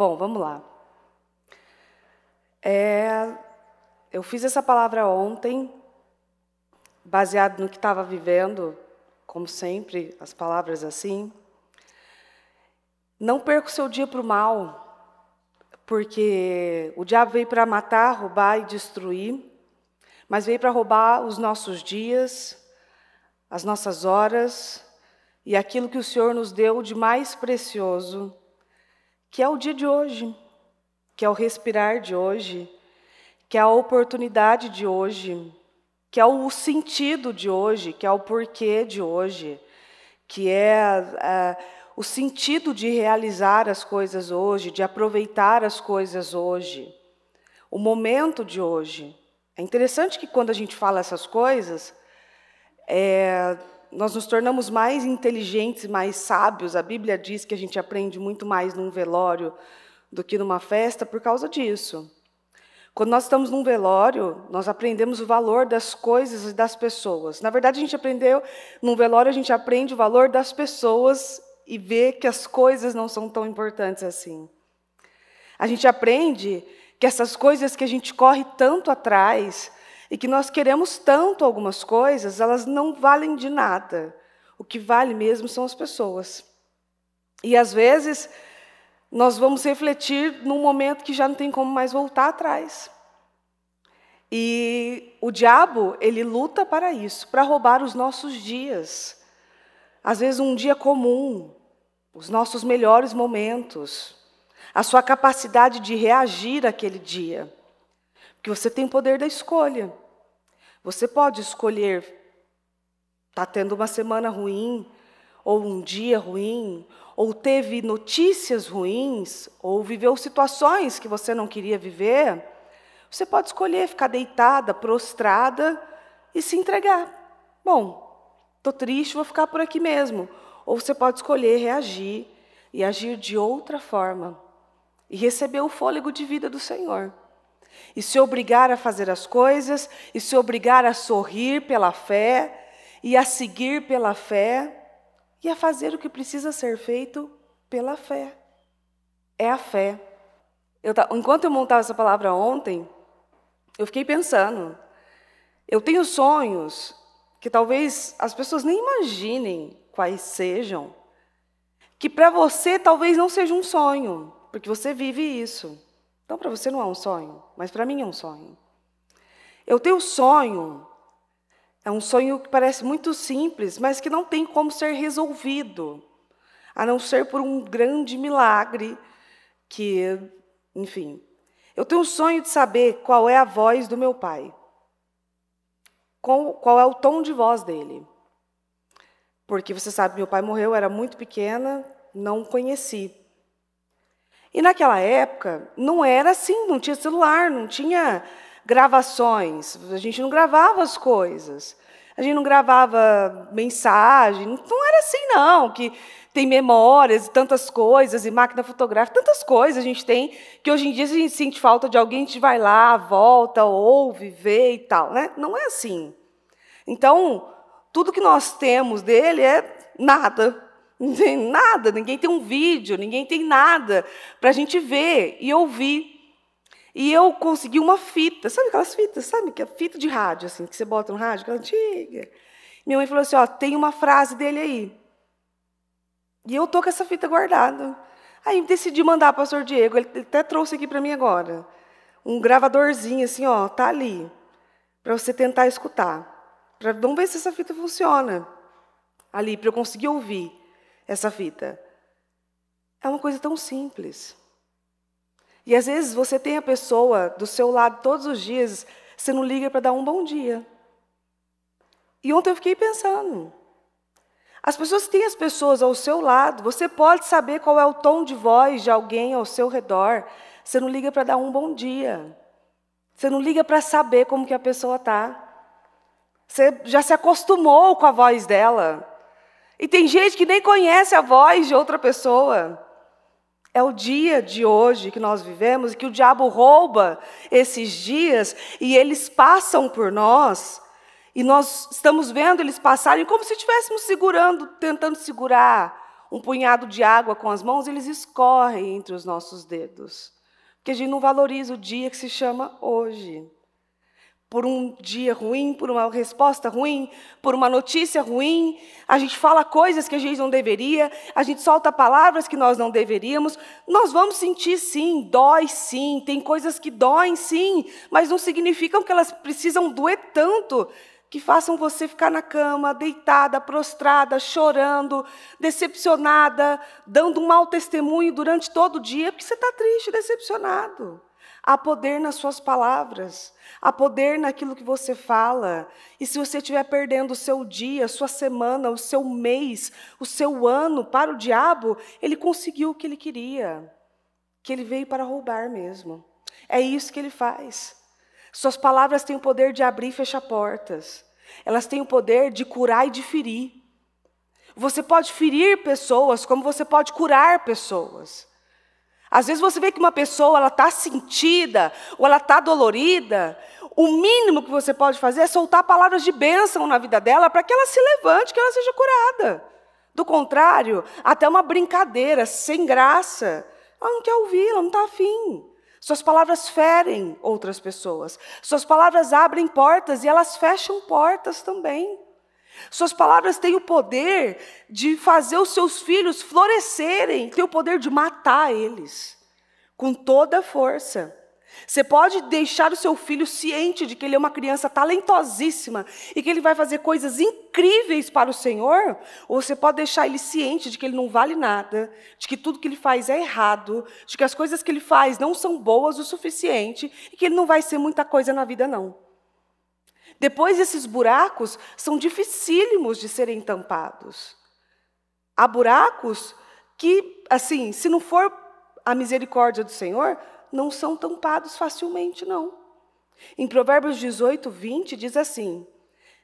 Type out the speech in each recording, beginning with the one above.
Bom, vamos lá. É, eu fiz essa palavra ontem, baseado no que estava vivendo, como sempre, as palavras assim. Não perca o seu dia para o mal, porque o diabo veio para matar, roubar e destruir, mas veio para roubar os nossos dias, as nossas horas e aquilo que o Senhor nos deu de mais precioso, que é o dia de hoje, que é o respirar de hoje, que é a oportunidade de hoje, que é o sentido de hoje, que é o porquê de hoje, que é a, é, o sentido de realizar as coisas hoje, de aproveitar as coisas hoje, o momento de hoje. É interessante que quando a gente fala essas coisas, é, nós nos tornamos mais inteligentes, mais sábios. A Bíblia diz que a gente aprende muito mais num velório do que numa festa por causa disso. Quando nós estamos num velório, nós aprendemos o valor das coisas e das pessoas. Na verdade, a gente aprendeu, num velório, a gente aprende o valor das pessoas e vê que as coisas não são tão importantes assim. A gente aprende que essas coisas que a gente corre tanto atrás, e que nós queremos tanto algumas coisas, elas não valem de nada. O que vale mesmo são as pessoas. E às vezes nós vamos refletir num momento que já não tem como mais voltar atrás. E o diabo, ele luta para isso, para roubar os nossos dias. Às vezes um dia comum, os nossos melhores momentos, a sua capacidade de reagir àquele dia. Porque você tem o poder da escolha. Você pode escolher tá tendo uma semana ruim, ou um dia ruim, ou teve notícias ruins, ou viveu situações que você não queria viver, você pode escolher ficar deitada, prostrada e se entregar. Bom, estou triste, vou ficar por aqui mesmo. Ou você pode escolher reagir e agir de outra forma e receber o fôlego de vida do Senhor e se obrigar a fazer as coisas, e se obrigar a sorrir pela fé, e a seguir pela fé, e a fazer o que precisa ser feito pela fé. É a fé. Eu, enquanto eu montava essa palavra ontem, eu fiquei pensando. Eu tenho sonhos que talvez as pessoas nem imaginem quais sejam, que para você talvez não seja um sonho, porque você vive isso. Então, para você não é um sonho, mas para mim é um sonho. Eu tenho sonho, é um sonho que parece muito simples, mas que não tem como ser resolvido, a não ser por um grande milagre que, enfim. Eu tenho um sonho de saber qual é a voz do meu pai, qual, qual é o tom de voz dele. Porque você sabe, meu pai morreu, eu era muito pequena, não conheci. E naquela época não era assim, não tinha celular, não tinha gravações, a gente não gravava as coisas. A gente não gravava mensagem, não era assim não, que tem memórias e tantas coisas, e máquina fotográfica, tantas coisas a gente tem, que hoje em dia, se a gente sente falta de alguém, a gente vai lá, volta, ouve, vê e tal. Né? Não é assim. Então, tudo que nós temos dele é nada, Não tem nada, ninguém tem um vídeo, ninguém tem nada para a gente ver e ouvir. E eu consegui uma fita, sabe aquelas fitas, sabe? Que a é fita de rádio, assim, que você bota no rádio, aquela antiga. Minha mãe falou assim: ó, tem uma frase dele aí. E eu tô com essa fita guardada. Aí decidi mandar para o pastor Diego, ele até trouxe aqui para mim agora. Um gravadorzinho, assim, ó, tá ali. Para você tentar escutar. Pra, vamos ver se essa fita funciona. Ali, para eu conseguir ouvir essa fita. É uma coisa tão simples. E às vezes você tem a pessoa do seu lado todos os dias, você não liga para dar um bom dia. E ontem eu fiquei pensando. As pessoas têm as pessoas ao seu lado, você pode saber qual é o tom de voz de alguém ao seu redor. Você não liga para dar um bom dia. Você não liga para saber como que a pessoa está. Você já se acostumou com a voz dela. E tem gente que nem conhece a voz de outra pessoa. É o dia de hoje que nós vivemos, que o diabo rouba esses dias e eles passam por nós, e nós estamos vendo eles passarem como se estivéssemos segurando, tentando segurar um punhado de água com as mãos, eles escorrem entre os nossos dedos. Porque a gente não valoriza o dia que se chama hoje por um dia ruim, por uma resposta ruim, por uma notícia ruim, a gente fala coisas que a gente não deveria, a gente solta palavras que nós não deveríamos, nós vamos sentir sim, dói sim, tem coisas que doem sim, mas não significam que elas precisam doer tanto que façam você ficar na cama, deitada, prostrada, chorando, decepcionada, dando um mau testemunho durante todo o dia, porque você está triste, decepcionado. Há poder nas suas palavras, há poder naquilo que você fala. E se você estiver perdendo o seu dia, sua semana, o seu mês, o seu ano para o diabo, ele conseguiu o que ele queria, que ele veio para roubar mesmo. É isso que ele faz. Suas palavras têm o poder de abrir e fechar portas. Elas têm o poder de curar e de ferir. Você pode ferir pessoas como você pode curar pessoas. Às vezes você vê que uma pessoa ela está sentida ou ela está dolorida. O mínimo que você pode fazer é soltar palavras de bênção na vida dela para que ela se levante, que ela seja curada. Do contrário, até uma brincadeira sem graça. Ela não quer ouvir, ela não está afim. Suas palavras ferem outras pessoas. Suas palavras abrem portas e elas fecham portas também. Suas palavras têm o poder de fazer os seus filhos florescerem, têm o poder de matar eles com toda a força. Você pode deixar o seu filho ciente de que ele é uma criança talentosíssima e que ele vai fazer coisas incríveis para o Senhor, ou você pode deixar ele ciente de que ele não vale nada, de que tudo que ele faz é errado, de que as coisas que ele faz não são boas o suficiente e que ele não vai ser muita coisa na vida, não. Depois, esses buracos são dificílimos de serem tampados. Há buracos que, assim, se não for a misericórdia do Senhor, não são tampados facilmente, não. Em Provérbios 18, 20, diz assim: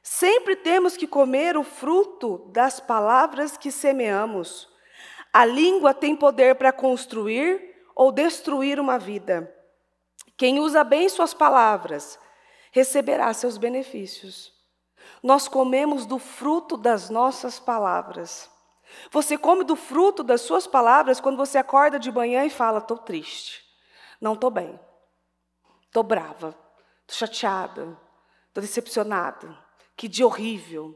Sempre temos que comer o fruto das palavras que semeamos. A língua tem poder para construir ou destruir uma vida. Quem usa bem suas palavras receberá seus benefícios. Nós comemos do fruto das nossas palavras. Você come do fruto das suas palavras quando você acorda de manhã e fala: estou triste, não estou bem, estou brava, estou chateada, estou decepcionada. Que dia horrível,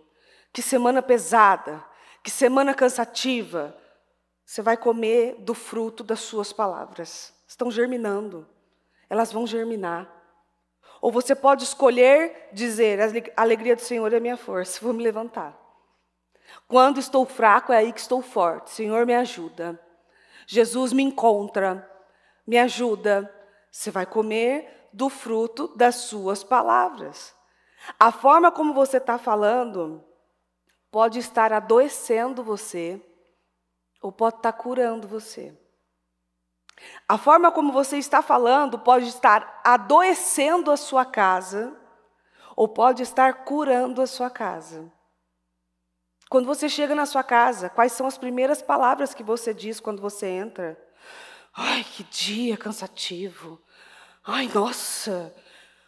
que semana pesada, que semana cansativa. Você vai comer do fruto das suas palavras. Estão germinando, elas vão germinar. Ou você pode escolher dizer: a alegria do Senhor é minha força, vou me levantar. Quando estou fraco, é aí que estou forte. Senhor, me ajuda. Jesus me encontra, me ajuda. Você vai comer do fruto das suas palavras. A forma como você está falando pode estar adoecendo você ou pode estar tá curando você. A forma como você está falando pode estar adoecendo a sua casa ou pode estar curando a sua casa. Quando você chega na sua casa, quais são as primeiras palavras que você diz quando você entra? Ai, que dia cansativo. Ai, nossa.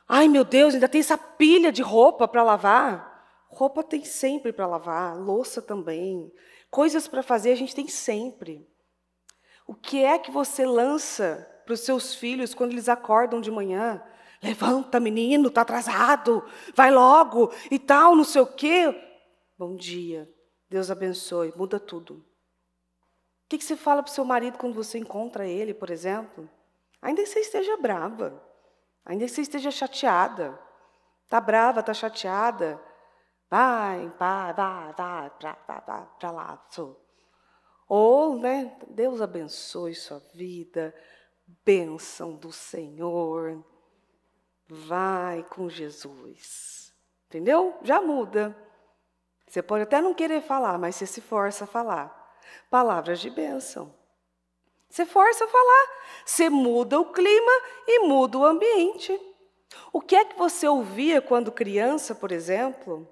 Ai, meu Deus, ainda tem essa pilha de roupa para lavar. Roupa tem sempre para lavar, louça também. Coisas para fazer a gente tem sempre. O que é que você lança para os seus filhos quando eles acordam de manhã? Levanta, menino, tá atrasado, vai logo e tal, não sei o quê. Bom dia, Deus abençoe, muda tudo. O que, que você fala para o seu marido quando você encontra ele, por exemplo? Ainda que você esteja brava, ainda que você esteja chateada. Tá brava, tá chateada. Vai, vai, vai, vai, para lá, sou. Ou, oh, né, Deus abençoe sua vida, bênção do Senhor, vai com Jesus. Entendeu? Já muda. Você pode até não querer falar, mas você se força a falar. Palavras de bênção. Você força a falar. Você muda o clima e muda o ambiente. O que é que você ouvia quando criança, por exemplo,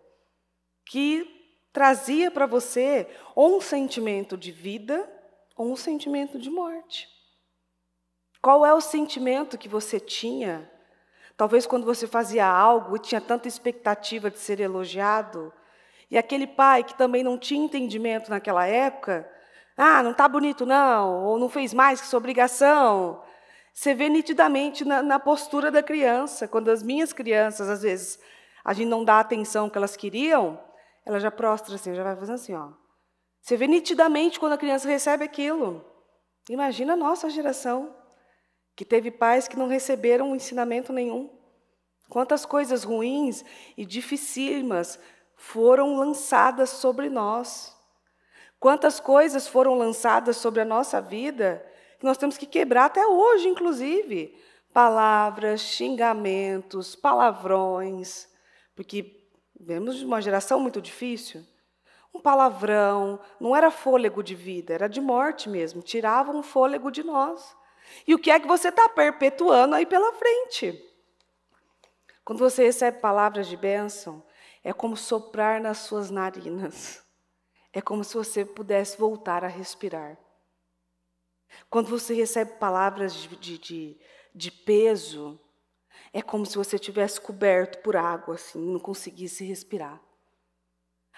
que trazia para você ou um sentimento de vida ou um sentimento de morte. Qual é o sentimento que você tinha? Talvez quando você fazia algo e tinha tanta expectativa de ser elogiado, e aquele pai que também não tinha entendimento naquela época, ah, não está bonito não, ou não fez mais que sua obrigação. Você vê nitidamente na, na postura da criança, quando as minhas crianças, às vezes, a gente não dá a atenção que elas queriam, ela já prostra assim, já vai fazendo assim, ó. Você vê nitidamente quando a criança recebe aquilo. Imagina a nossa geração, que teve pais que não receberam ensinamento nenhum. Quantas coisas ruins e dificílimas foram lançadas sobre nós. Quantas coisas foram lançadas sobre a nossa vida que nós temos que quebrar até hoje, inclusive. Palavras, xingamentos, palavrões, porque Vemos de uma geração muito difícil. Um palavrão, não era fôlego de vida, era de morte mesmo. tirava um fôlego de nós. E o que é que você está perpetuando aí pela frente? Quando você recebe palavras de bênção, é como soprar nas suas narinas. É como se você pudesse voltar a respirar. Quando você recebe palavras de, de, de, de peso, é como se você tivesse coberto por água, assim, não conseguisse respirar.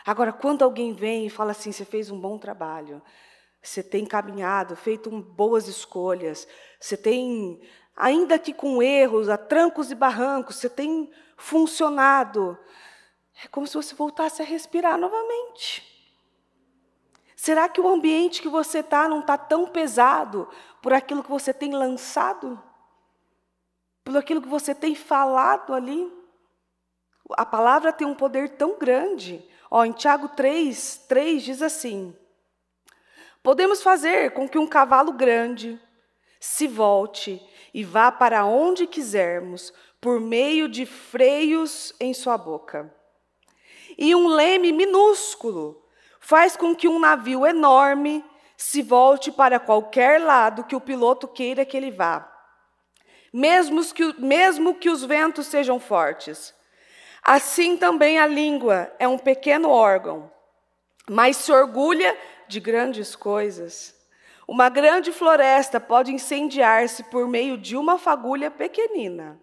Agora, quando alguém vem e fala assim: você fez um bom trabalho, você tem caminhado, feito boas escolhas, você tem, ainda que com erros, a trancos e barrancos, você tem funcionado. É como se você voltasse a respirar novamente. Será que o ambiente que você está não está tão pesado por aquilo que você tem lançado? pelo aquilo que você tem falado ali. A palavra tem um poder tão grande. Ó, em Tiago 3, 3 diz assim: Podemos fazer com que um cavalo grande se volte e vá para onde quisermos, por meio de freios em sua boca. E um leme minúsculo faz com que um navio enorme se volte para qualquer lado que o piloto queira que ele vá mesmo que, mesmo que os ventos sejam fortes. Assim também a língua é um pequeno órgão, mas se orgulha de grandes coisas. Uma grande floresta pode incendiar-se por meio de uma fagulha pequenina.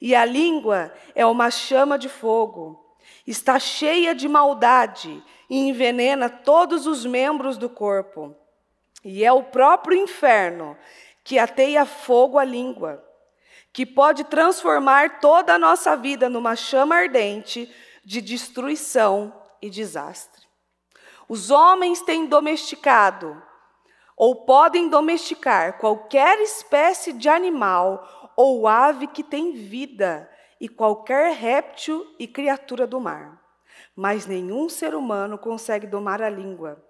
E a língua é uma chama de fogo. Está cheia de maldade e envenena todos os membros do corpo. E é o próprio inferno que ateia fogo à língua que pode transformar toda a nossa vida numa chama ardente de destruição e desastre. Os homens têm domesticado ou podem domesticar qualquer espécie de animal ou ave que tem vida e qualquer réptil e criatura do mar. Mas nenhum ser humano consegue domar a língua.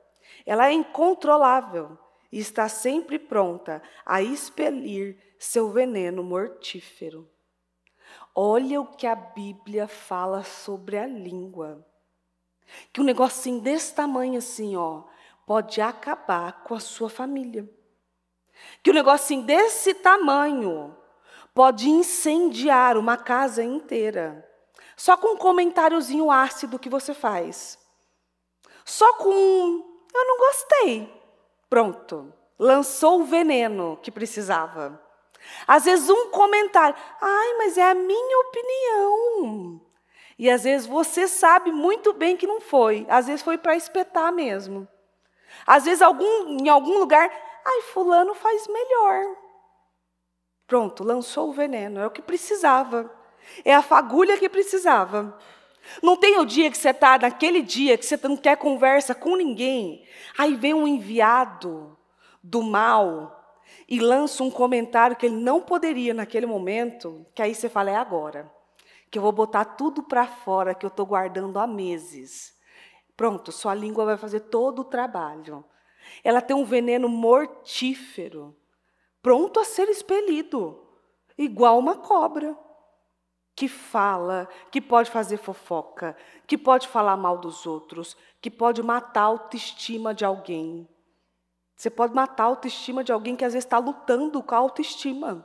Ela é incontrolável e está sempre pronta a expelir seu veneno mortífero. Olha o que a Bíblia fala sobre a língua. Que um negocinho desse tamanho assim, ó, pode acabar com a sua família. Que um negocinho desse tamanho pode incendiar uma casa inteira. Só com um comentáriozinho ácido que você faz. Só com um, eu não gostei. Pronto, lançou o veneno que precisava. Às vezes um comentário, ai, mas é a minha opinião. E às vezes você sabe muito bem que não foi. Às vezes foi para espetar mesmo. Às vezes algum, em algum lugar, ai, fulano faz melhor. Pronto, lançou o veneno, é o que precisava. É a fagulha que precisava. Não tem o dia que você está, naquele dia que você não quer conversa com ninguém. Aí vem um enviado do mal e lança um comentário que ele não poderia naquele momento, que aí você fala, é agora. Que eu vou botar tudo para fora que eu estou guardando há meses. Pronto, sua língua vai fazer todo o trabalho. Ela tem um veneno mortífero, pronto a ser expelido, igual uma cobra que fala, que pode fazer fofoca, que pode falar mal dos outros, que pode matar a autoestima de alguém. Você pode matar a autoestima de alguém que às vezes está lutando com a autoestima.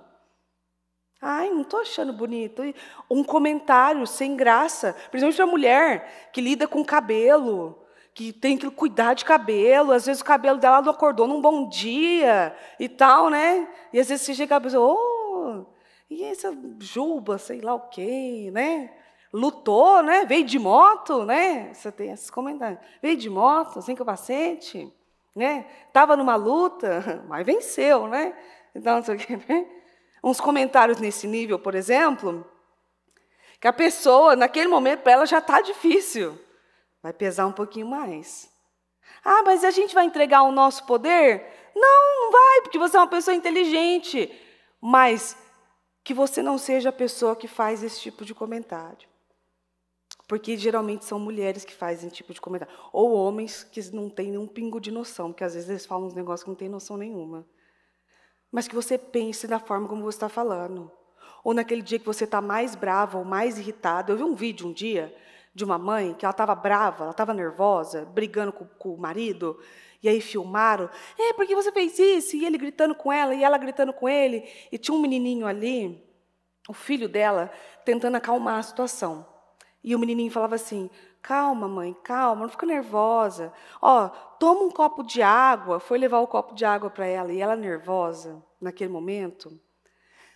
Ai, não estou achando bonito. Um comentário sem graça, principalmente para mulher que lida com cabelo, que tem que cuidar de cabelo, às vezes o cabelo dela não acordou num bom dia e tal, né? E às vezes você chega e pessoa, oh, e essa juba, sei lá o quê, né? Lutou, né? Veio de moto, né? Você tem esses comentários. Veio de moto, sem capacete né? Tava numa luta, mas venceu, né? Então, né? uns comentários nesse nível, por exemplo, que a pessoa, naquele momento, para ela já está difícil. Vai pesar um pouquinho mais. Ah, mas a gente vai entregar o nosso poder? Não, não vai, porque você é uma pessoa inteligente. Mas que você não seja a pessoa que faz esse tipo de comentário porque geralmente são mulheres que fazem tipo de comentário, ou homens que não têm nenhum pingo de noção, porque às vezes eles falam uns negócios que não têm noção nenhuma. Mas que você pense da forma como você está falando. Ou naquele dia que você está mais brava ou mais irritada. Eu vi um vídeo um dia de uma mãe que ela estava brava, ela estava nervosa, brigando com, com o marido, e aí filmaram, é, porque você fez isso? E ele gritando com ela, e ela gritando com ele. E tinha um menininho ali, o filho dela, tentando acalmar a situação. E o menininho falava assim: calma, mãe, calma, não fica nervosa. Ó, toma um copo de água. Foi levar o copo de água para ela e ela nervosa naquele momento.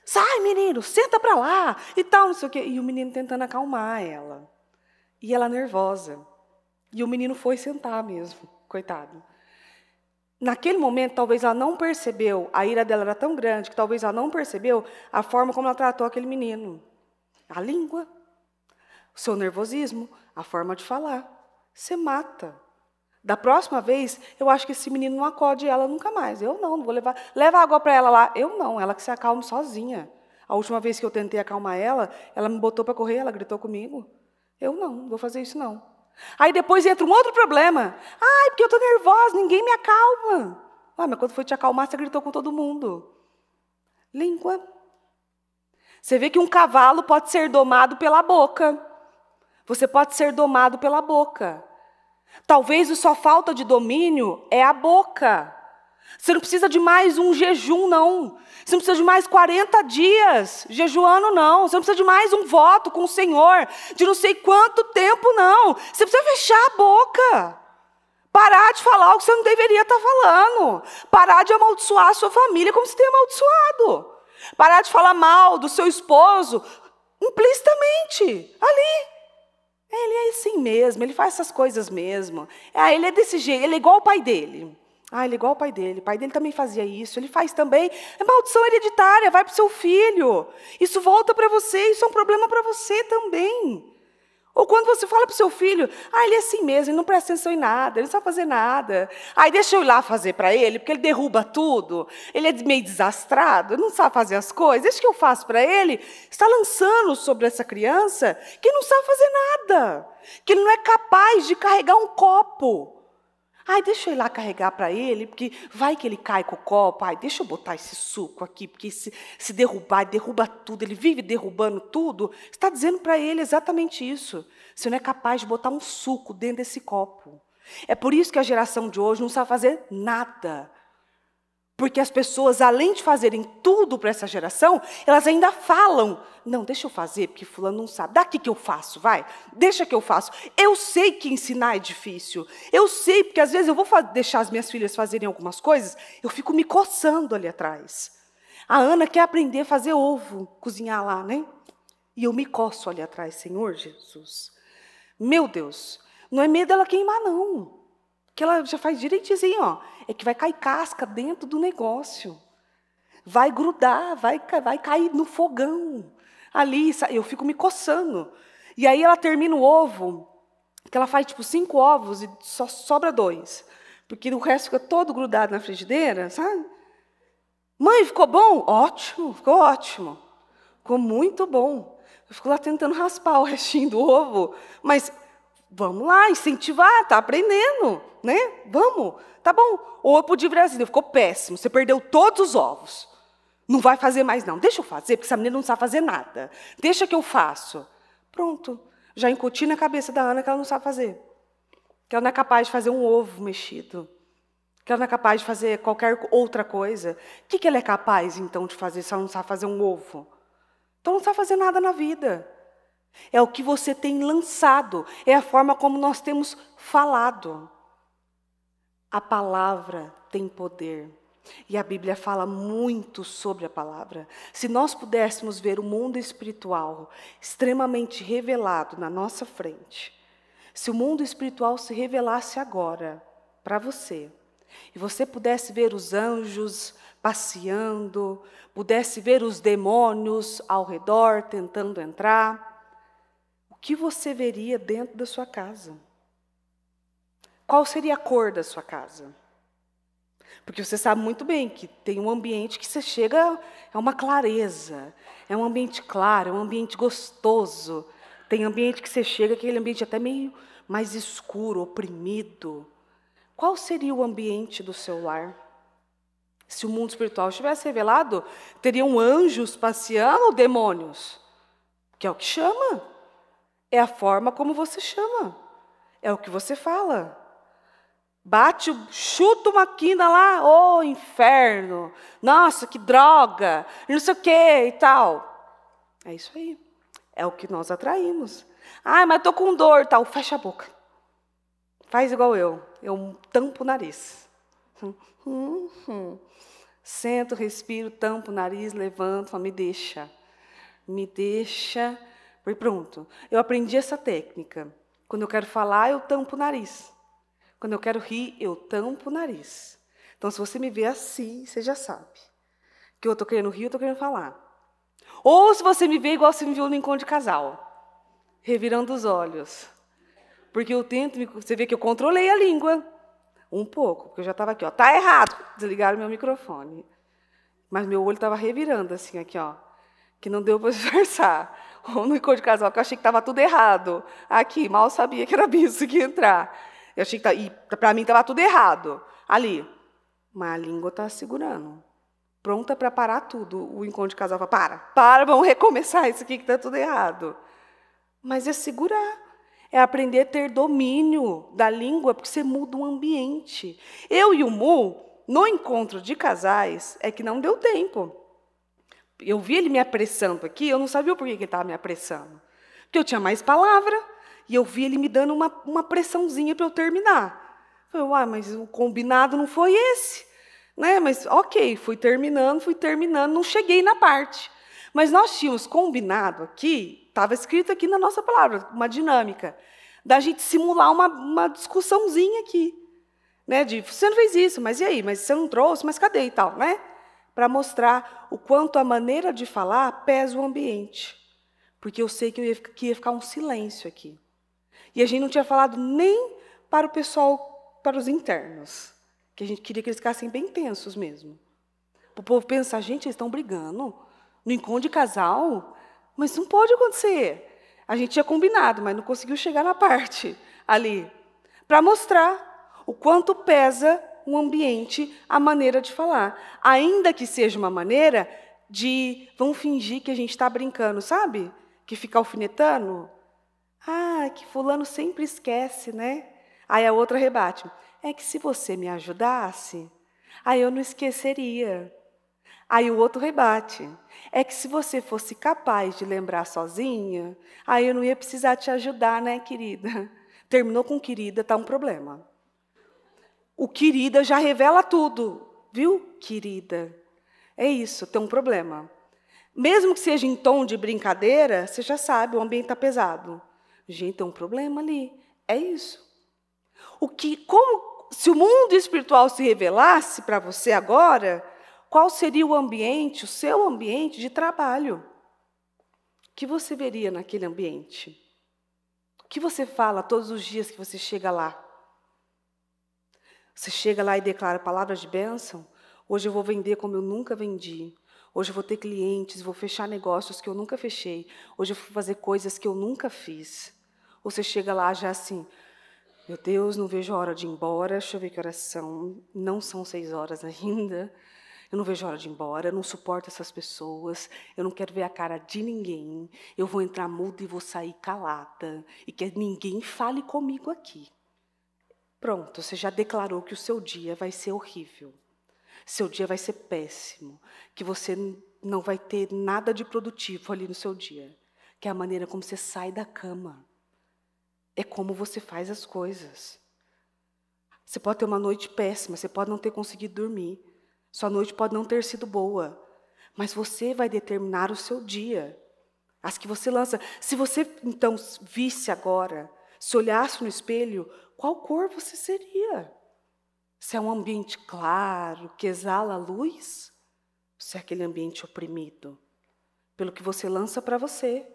Sai, menino, senta para lá e tal, não sei o quê. E o menino tentando acalmar ela. E ela nervosa. E o menino foi sentar mesmo, coitado. Naquele momento, talvez ela não percebeu, a ira dela era tão grande que talvez ela não percebeu a forma como ela tratou aquele menino. A língua, seu nervosismo, a forma de falar. Você mata. Da próxima vez, eu acho que esse menino não acode ela nunca mais. Eu não, não vou levar. Leva água para ela lá. Eu não, ela que se acalme sozinha. A última vez que eu tentei acalmar ela, ela me botou para correr, ela gritou comigo. Eu não, não vou fazer isso não. Aí depois entra um outro problema. Ai, porque eu estou nervosa, ninguém me acalma. Ah, mas quando foi te acalmar, você gritou com todo mundo. Língua. Você vê que um cavalo pode ser domado pela boca. Você pode ser domado pela boca. Talvez a sua falta de domínio é a boca. Você não precisa de mais um jejum, não. Você não precisa de mais 40 dias jejuando, não. Você não precisa de mais um voto com o Senhor de não sei quanto tempo, não. Você precisa fechar a boca. Parar de falar o que você não deveria estar falando. Parar de amaldiçoar a sua família como se tem amaldiçoado. Parar de falar mal do seu esposo implicitamente, ali. Ele é assim mesmo, ele faz essas coisas mesmo. Ah, ele é desse jeito, ele é igual o pai dele. Ah, ele é igual o pai dele. O pai dele também fazia isso, ele faz também. É maldição hereditária, vai para o seu filho. Isso volta para você, isso é um problema para você também. Ou quando você fala para o seu filho, ah, ele é assim mesmo, ele não presta atenção em nada, ele não sabe fazer nada. Aí deixa eu ir lá fazer para ele, porque ele derruba tudo, ele é meio desastrado, não sabe fazer as coisas, deixa que eu faço para ele. Está lançando sobre essa criança que não sabe fazer nada, que não é capaz de carregar um copo. Ai, deixa eu ir lá carregar para ele, porque vai que ele cai com o copo. Ai, deixa eu botar esse suco aqui, porque se, se derrubar, derruba tudo, ele vive derrubando tudo. Você está dizendo para ele exatamente isso. Você não é capaz de botar um suco dentro desse copo. É por isso que a geração de hoje não sabe fazer nada. Porque as pessoas, além de fazerem tudo para essa geração, elas ainda falam: não, deixa eu fazer, porque fulano não sabe. Daqui que eu faço, vai. Deixa que eu faço. Eu sei que ensinar é difícil. Eu sei, porque às vezes eu vou deixar as minhas filhas fazerem algumas coisas, eu fico me coçando ali atrás. A Ana quer aprender a fazer ovo, cozinhar lá, né? E eu me coço ali atrás, Senhor Jesus. Meu Deus, não é medo dela queimar, não que ela já faz direitinho, ó, é que vai cair casca dentro do negócio. Vai grudar, vai, vai cair no fogão. Ali, eu fico me coçando. E aí ela termina o ovo, que ela faz tipo cinco ovos e só sobra dois. Porque o resto fica todo grudado na frigideira, sabe? Mãe, ficou bom? Ótimo, ficou ótimo. Ficou muito bom. Eu fico lá tentando raspar o restinho do ovo, mas vamos lá, incentivar, tá aprendendo né? Vamos, tá bom. Ou ovo de Brasil, ficou péssimo, você perdeu todos os ovos. Não vai fazer mais, não. Deixa eu fazer, porque essa menina não sabe fazer nada. Deixa que eu faço. Pronto. Já incuti na cabeça da Ana que ela não sabe fazer. Que ela não é capaz de fazer um ovo mexido. Que ela não é capaz de fazer qualquer outra coisa. O que, que ela é capaz, então, de fazer se ela não sabe fazer um ovo? Então não sabe fazer nada na vida. É o que você tem lançado, é a forma como nós temos falado. A palavra tem poder. E a Bíblia fala muito sobre a palavra. Se nós pudéssemos ver o mundo espiritual extremamente revelado na nossa frente, se o mundo espiritual se revelasse agora para você, e você pudesse ver os anjos passeando, pudesse ver os demônios ao redor tentando entrar, o que você veria dentro da sua casa? Qual seria a cor da sua casa? Porque você sabe muito bem que tem um ambiente que você chega, é uma clareza, é um ambiente claro, é um ambiente gostoso. Tem ambiente que você chega, aquele ambiente até meio mais escuro, oprimido. Qual seria o ambiente do seu lar? Se o mundo espiritual estivesse revelado, teriam anjos passeando ou demônios? Que é o que chama. É a forma como você chama. É o que você fala. Bate, chuta uma quina lá, ô oh, inferno, nossa, que droga, não sei o que e tal. É isso aí, é o que nós atraímos. Ah, mas estou com dor tal, fecha a boca. Faz igual eu, eu tampo o nariz. Sento, respiro, tampo o nariz, levanto, me deixa. Me deixa. e pronto. Eu aprendi essa técnica. Quando eu quero falar, eu tampo o nariz. Quando eu quero rir, eu tampo o nariz. Então, se você me vê assim, você já sabe que eu estou querendo rir, eu estou querendo falar. Ou se você me vê igual você me viu no encontro de casal, revirando os olhos. Porque eu tento, me... você vê que eu controlei a língua. Um pouco, porque eu já estava aqui, ó, tá errado. Desligaram meu microfone. Mas meu olho estava revirando assim aqui, ó, que não deu para disfarçar. Ou no encontro de casal, que eu achei que estava tudo errado. Aqui, mal sabia que era bicho que ia entrar. Eu achei que tá, para mim estava tudo errado ali. Mas a língua estava tá segurando. Pronta para parar tudo. O encontro de casal fala, para, para, vamos recomeçar isso aqui que está tudo errado. Mas é segurar. É aprender a ter domínio da língua, porque você muda o ambiente. Eu e o Mu, no encontro de casais, é que não deu tempo. Eu vi ele me apressando aqui, eu não sabia por que ele estava me apressando. Porque eu tinha mais palavra. E eu vi ele me dando uma, uma pressãozinha para eu terminar. falei, uai, mas o combinado não foi esse. Né? Mas ok, fui terminando, fui terminando, não cheguei na parte. Mas nós tínhamos combinado aqui, estava escrito aqui na nossa palavra, uma dinâmica, da gente simular uma, uma discussãozinha aqui. Né? De você não fez isso, mas e aí? Mas você não trouxe, mas cadê e tal, né? Para mostrar o quanto a maneira de falar pesa o ambiente. Porque eu sei que, ia, que ia ficar um silêncio aqui. E a gente não tinha falado nem para o pessoal, para os internos, que a gente queria que eles ficassem bem tensos mesmo. O povo pensar, gente, eles estão brigando no encontro de casal, mas não pode acontecer. A gente tinha combinado, mas não conseguiu chegar na parte ali para mostrar o quanto pesa o ambiente, a maneira de falar, ainda que seja uma maneira de vão fingir que a gente está brincando, sabe? Que fica alfinetando. Ah, que fulano sempre esquece, né? Aí a outra rebate: É que se você me ajudasse, aí eu não esqueceria. Aí o outro rebate: É que se você fosse capaz de lembrar sozinha, aí eu não ia precisar te ajudar, né, querida? Terminou com querida, tá um problema. O querida já revela tudo, viu, querida? É isso, tem um problema. Mesmo que seja em tom de brincadeira, você já sabe, o ambiente está pesado. Gente, tem um problema ali. É isso. O que, como, se o mundo espiritual se revelasse para você agora, qual seria o ambiente, o seu ambiente de trabalho? O que você veria naquele ambiente? O que você fala todos os dias que você chega lá? Você chega lá e declara palavras de bênção? Hoje eu vou vender como eu nunca vendi. Hoje eu vou ter clientes, vou fechar negócios que eu nunca fechei. Hoje eu vou fazer coisas que eu nunca fiz. Ou você chega lá já assim, meu Deus, não vejo a hora de ir embora, deixa eu ver que horas são, não são seis horas ainda, eu não vejo a hora de ir embora, eu não suporto essas pessoas, eu não quero ver a cara de ninguém, eu vou entrar muda e vou sair calada, e que ninguém fale comigo aqui. Pronto, você já declarou que o seu dia vai ser horrível, seu dia vai ser péssimo, que você não vai ter nada de produtivo ali no seu dia, que é a maneira como você sai da cama é como você faz as coisas. Você pode ter uma noite péssima, você pode não ter conseguido dormir, sua noite pode não ter sido boa, mas você vai determinar o seu dia. As que você lança. Se você então visse agora, se olhasse no espelho, qual cor você seria? Se é um ambiente claro, que exala a luz, se é aquele ambiente oprimido, pelo que você lança para você.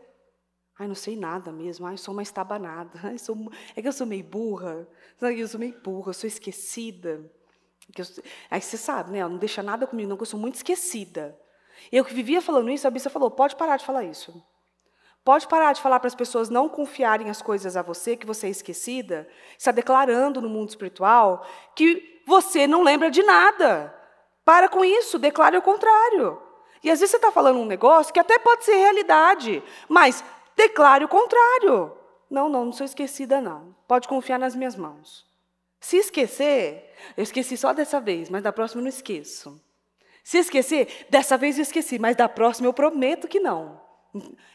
Ai, não sei nada mesmo. Ai, sou uma estabanada. Ai, sou... É que eu sou meio burra. Eu sou meio burra, eu sou esquecida. Eu... Aí você sabe, né? não deixa nada comigo, não, que eu sou muito esquecida. Eu que vivia falando isso, a Bíblia falou: pode parar de falar isso. Pode parar de falar para as pessoas não confiarem as coisas a você, que você é esquecida. Está declarando no mundo espiritual que você não lembra de nada. Para com isso, declare o contrário. E às vezes você está falando um negócio que até pode ser realidade, mas declare o contrário. Não, não, não sou esquecida, não. Pode confiar nas minhas mãos. Se esquecer, eu esqueci só dessa vez, mas da próxima eu não esqueço. Se esquecer, dessa vez eu esqueci, mas da próxima eu prometo que não.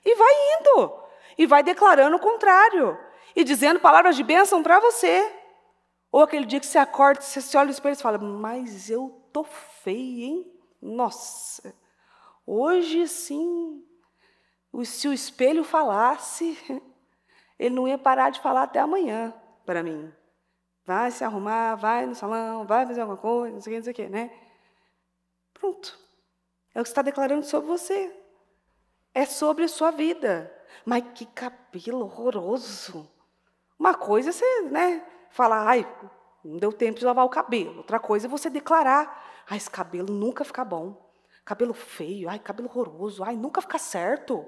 E vai indo, e vai declarando o contrário, e dizendo palavras de bênção para você. Ou aquele dia que você acorda, você se olha no espelho e fala: Mas eu tô feia, hein? Nossa, hoje sim se o espelho falasse, ele não ia parar de falar até amanhã para mim. Vai se arrumar, vai no salão, vai fazer alguma coisa, não sei o que, não sei o que, né? Pronto. É o que está declarando sobre você. É sobre a sua vida. Mas que cabelo horroroso. Uma coisa é você, né, falar, ai, não deu tempo de lavar o cabelo. Outra coisa é você declarar, ai, esse cabelo nunca fica bom. Cabelo feio, ai, cabelo horroroso, ai, nunca fica certo.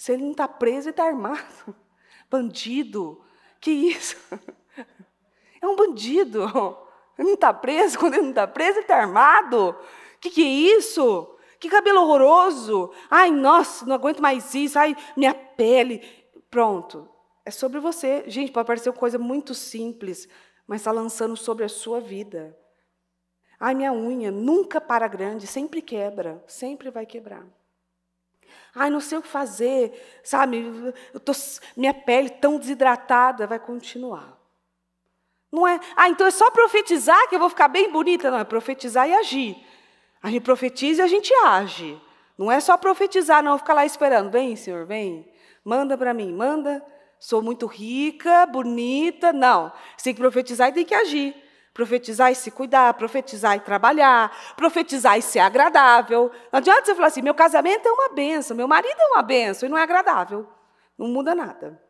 Se ele não está preso, ele está armado. Bandido. Que isso? É um bandido. Ele não está preso, quando ele não está preso, ele está armado. Que que é isso? Que cabelo horroroso. Ai, nossa, não aguento mais isso. Ai, minha pele. Pronto. É sobre você. Gente, pode parecer coisa muito simples, mas está lançando sobre a sua vida. Ai, minha unha nunca para grande, sempre quebra, sempre vai quebrar. Ai, não sei o que fazer, sabe? Eu tô, minha pele tão desidratada, vai continuar. Não é, ah, então é só profetizar que eu vou ficar bem bonita. Não, é profetizar e agir. A gente profetiza e a gente age. Não é só profetizar, não, ficar lá esperando. Vem, Senhor, vem. Manda para mim, manda. Sou muito rica, bonita. Não. Você tem que profetizar e tem que agir. Profetizar e se cuidar, profetizar e trabalhar, profetizar e ser agradável. Não adianta você falar assim: meu casamento é uma benção, meu marido é uma benção e não é agradável. Não muda nada.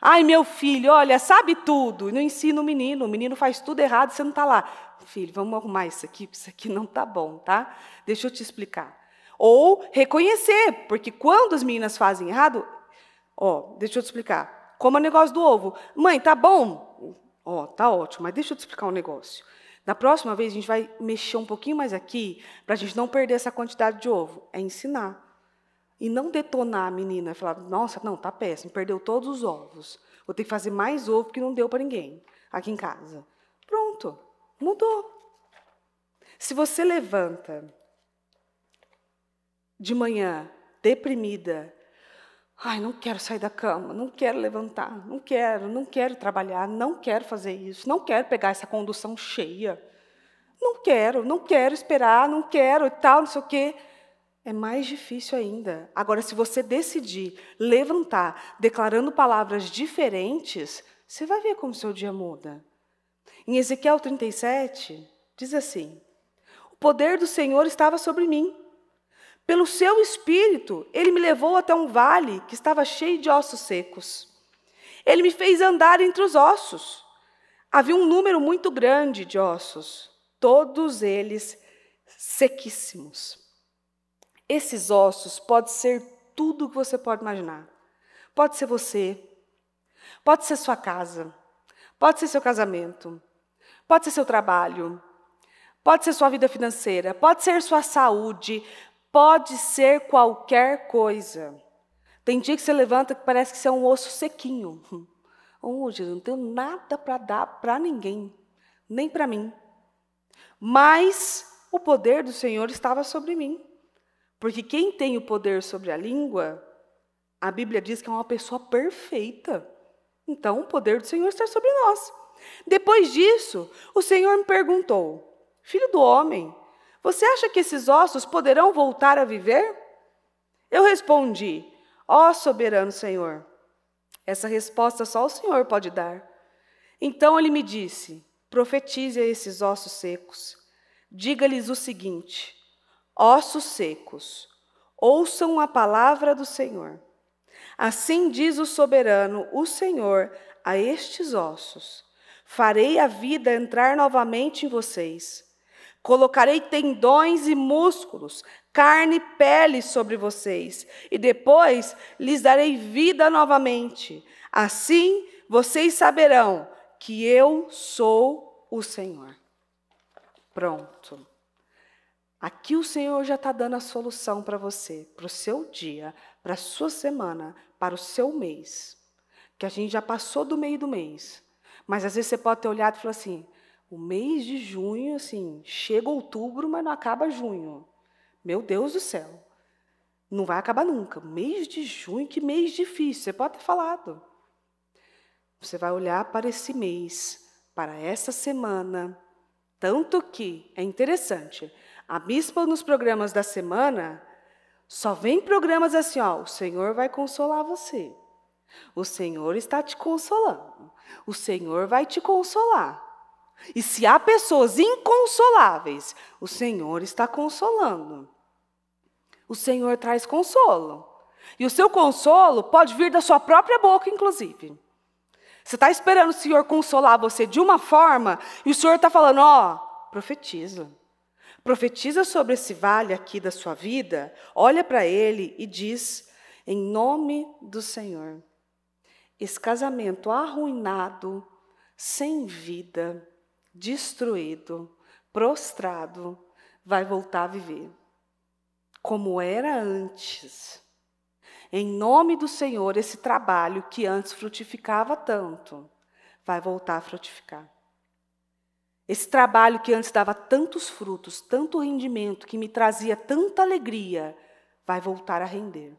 Ai, meu filho, olha, sabe tudo. E não ensina o menino. O menino faz tudo errado, você não está lá. Filho, vamos arrumar isso aqui, isso aqui não está bom, tá? Deixa eu te explicar. Ou reconhecer, porque quando as meninas fazem errado, ó, deixa eu te explicar. Como é o negócio do ovo. Mãe, tá bom? Ó, tá ótimo, mas deixa eu te explicar um negócio. Da próxima vez a gente vai mexer um pouquinho mais aqui para a gente não perder essa quantidade de ovo. É ensinar. E não detonar a menina, e é falar, nossa, não, tá péssimo, perdeu todos os ovos. Vou ter que fazer mais ovo que não deu para ninguém aqui em casa. Pronto, mudou. Se você levanta de manhã deprimida, Ai, não quero sair da cama, não quero levantar, não quero, não quero trabalhar, não quero fazer isso, não quero pegar essa condução cheia. Não quero, não quero esperar, não quero e tal, não sei o quê. É mais difícil ainda. Agora, se você decidir levantar declarando palavras diferentes, você vai ver como seu dia muda. Em Ezequiel 37, diz assim: O poder do Senhor estava sobre mim pelo seu espírito, ele me levou até um vale que estava cheio de ossos secos. Ele me fez andar entre os ossos. Havia um número muito grande de ossos, todos eles sequíssimos. Esses ossos podem ser tudo o que você pode imaginar. Pode ser você, pode ser sua casa, pode ser seu casamento, pode ser seu trabalho, pode ser sua vida financeira, pode ser sua saúde, Pode ser qualquer coisa. Tem dia que você levanta que parece que você é um osso sequinho. Oh, Jesus, não tenho nada para dar para ninguém, nem para mim. Mas o poder do Senhor estava sobre mim. Porque quem tem o poder sobre a língua, a Bíblia diz que é uma pessoa perfeita. Então, o poder do Senhor está sobre nós. Depois disso, o Senhor me perguntou: Filho do homem, você acha que esses ossos poderão voltar a viver? Eu respondi: Ó oh, soberano Senhor, essa resposta só o Senhor pode dar. Então ele me disse: Profetize a esses ossos secos. Diga-lhes o seguinte: Ossos secos, ouçam a palavra do Senhor. Assim diz o soberano, o Senhor, a estes ossos: Farei a vida entrar novamente em vocês Colocarei tendões e músculos, carne e pele sobre vocês, e depois lhes darei vida novamente. Assim vocês saberão que eu sou o Senhor. Pronto. Aqui o Senhor já está dando a solução para você, para o seu dia, para a sua semana, para o seu mês. Que a gente já passou do meio do mês. Mas às vezes você pode ter olhado e falou assim: o mês de junho, assim, chega outubro, mas não acaba junho. Meu Deus do céu. Não vai acabar nunca. Mês de junho, que mês difícil. Você pode ter falado. Você vai olhar para esse mês, para essa semana. Tanto que é interessante. A bispa nos programas da semana só vem programas assim, ó, o Senhor vai consolar você. O Senhor está te consolando. O Senhor vai te consolar. E se há pessoas inconsoláveis, o Senhor está consolando. O Senhor traz consolo. E o seu consolo pode vir da sua própria boca, inclusive. Você está esperando o Senhor consolar você de uma forma, e o Senhor está falando: ó, oh, profetiza. Profetiza sobre esse vale aqui da sua vida, olha para ele e diz: em nome do Senhor, esse casamento arruinado, sem vida, destruído, prostrado, vai voltar a viver como era antes. Em nome do Senhor, esse trabalho que antes frutificava tanto, vai voltar a frutificar. Esse trabalho que antes dava tantos frutos, tanto rendimento, que me trazia tanta alegria, vai voltar a render.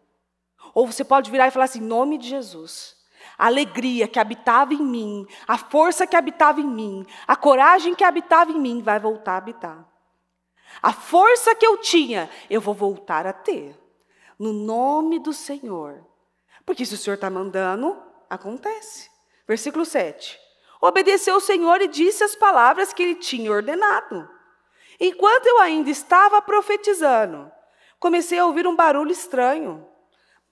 Ou você pode virar e falar assim: em nome de Jesus, a alegria que habitava em mim, a força que habitava em mim, a coragem que habitava em mim vai voltar a habitar. A força que eu tinha, eu vou voltar a ter. No nome do Senhor. Porque se o Senhor está mandando, acontece. Versículo 7. Obedeceu o Senhor e disse as palavras que ele tinha ordenado. Enquanto eu ainda estava profetizando, comecei a ouvir um barulho estranho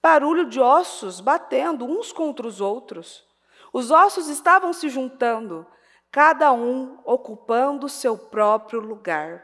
barulho de ossos batendo uns contra os outros. Os ossos estavam se juntando, cada um ocupando seu próprio lugar.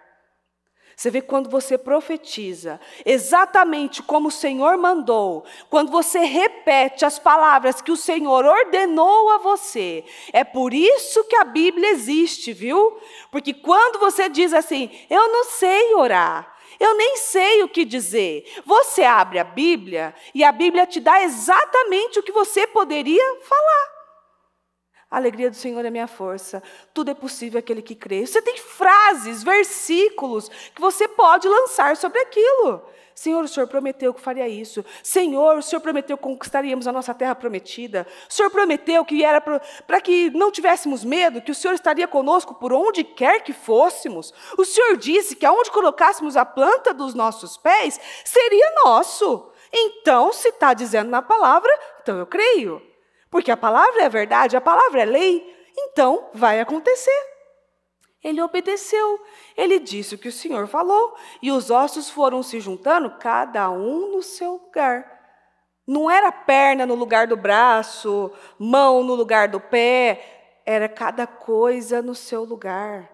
Você vê quando você profetiza, exatamente como o Senhor mandou, quando você repete as palavras que o Senhor ordenou a você. É por isso que a Bíblia existe, viu? Porque quando você diz assim, eu não sei orar, eu nem sei o que dizer. Você abre a Bíblia e a Bíblia te dá exatamente o que você poderia falar. A alegria do Senhor é minha força. Tudo é possível aquele que crê. Você tem frases, versículos que você pode lançar sobre aquilo. Senhor, o Senhor prometeu que faria isso. Senhor, o Senhor prometeu que conquistaríamos a nossa terra prometida. O Senhor prometeu que era para que não tivéssemos medo, que o Senhor estaria conosco por onde quer que fôssemos. O Senhor disse que aonde colocássemos a planta dos nossos pés, seria nosso. Então, se está dizendo na palavra, então eu creio. Porque a palavra é verdade, a palavra é lei, então vai acontecer. Ele obedeceu. Ele disse o que o Senhor falou, e os ossos foram se juntando, cada um no seu lugar. Não era perna no lugar do braço, mão no lugar do pé, era cada coisa no seu lugar.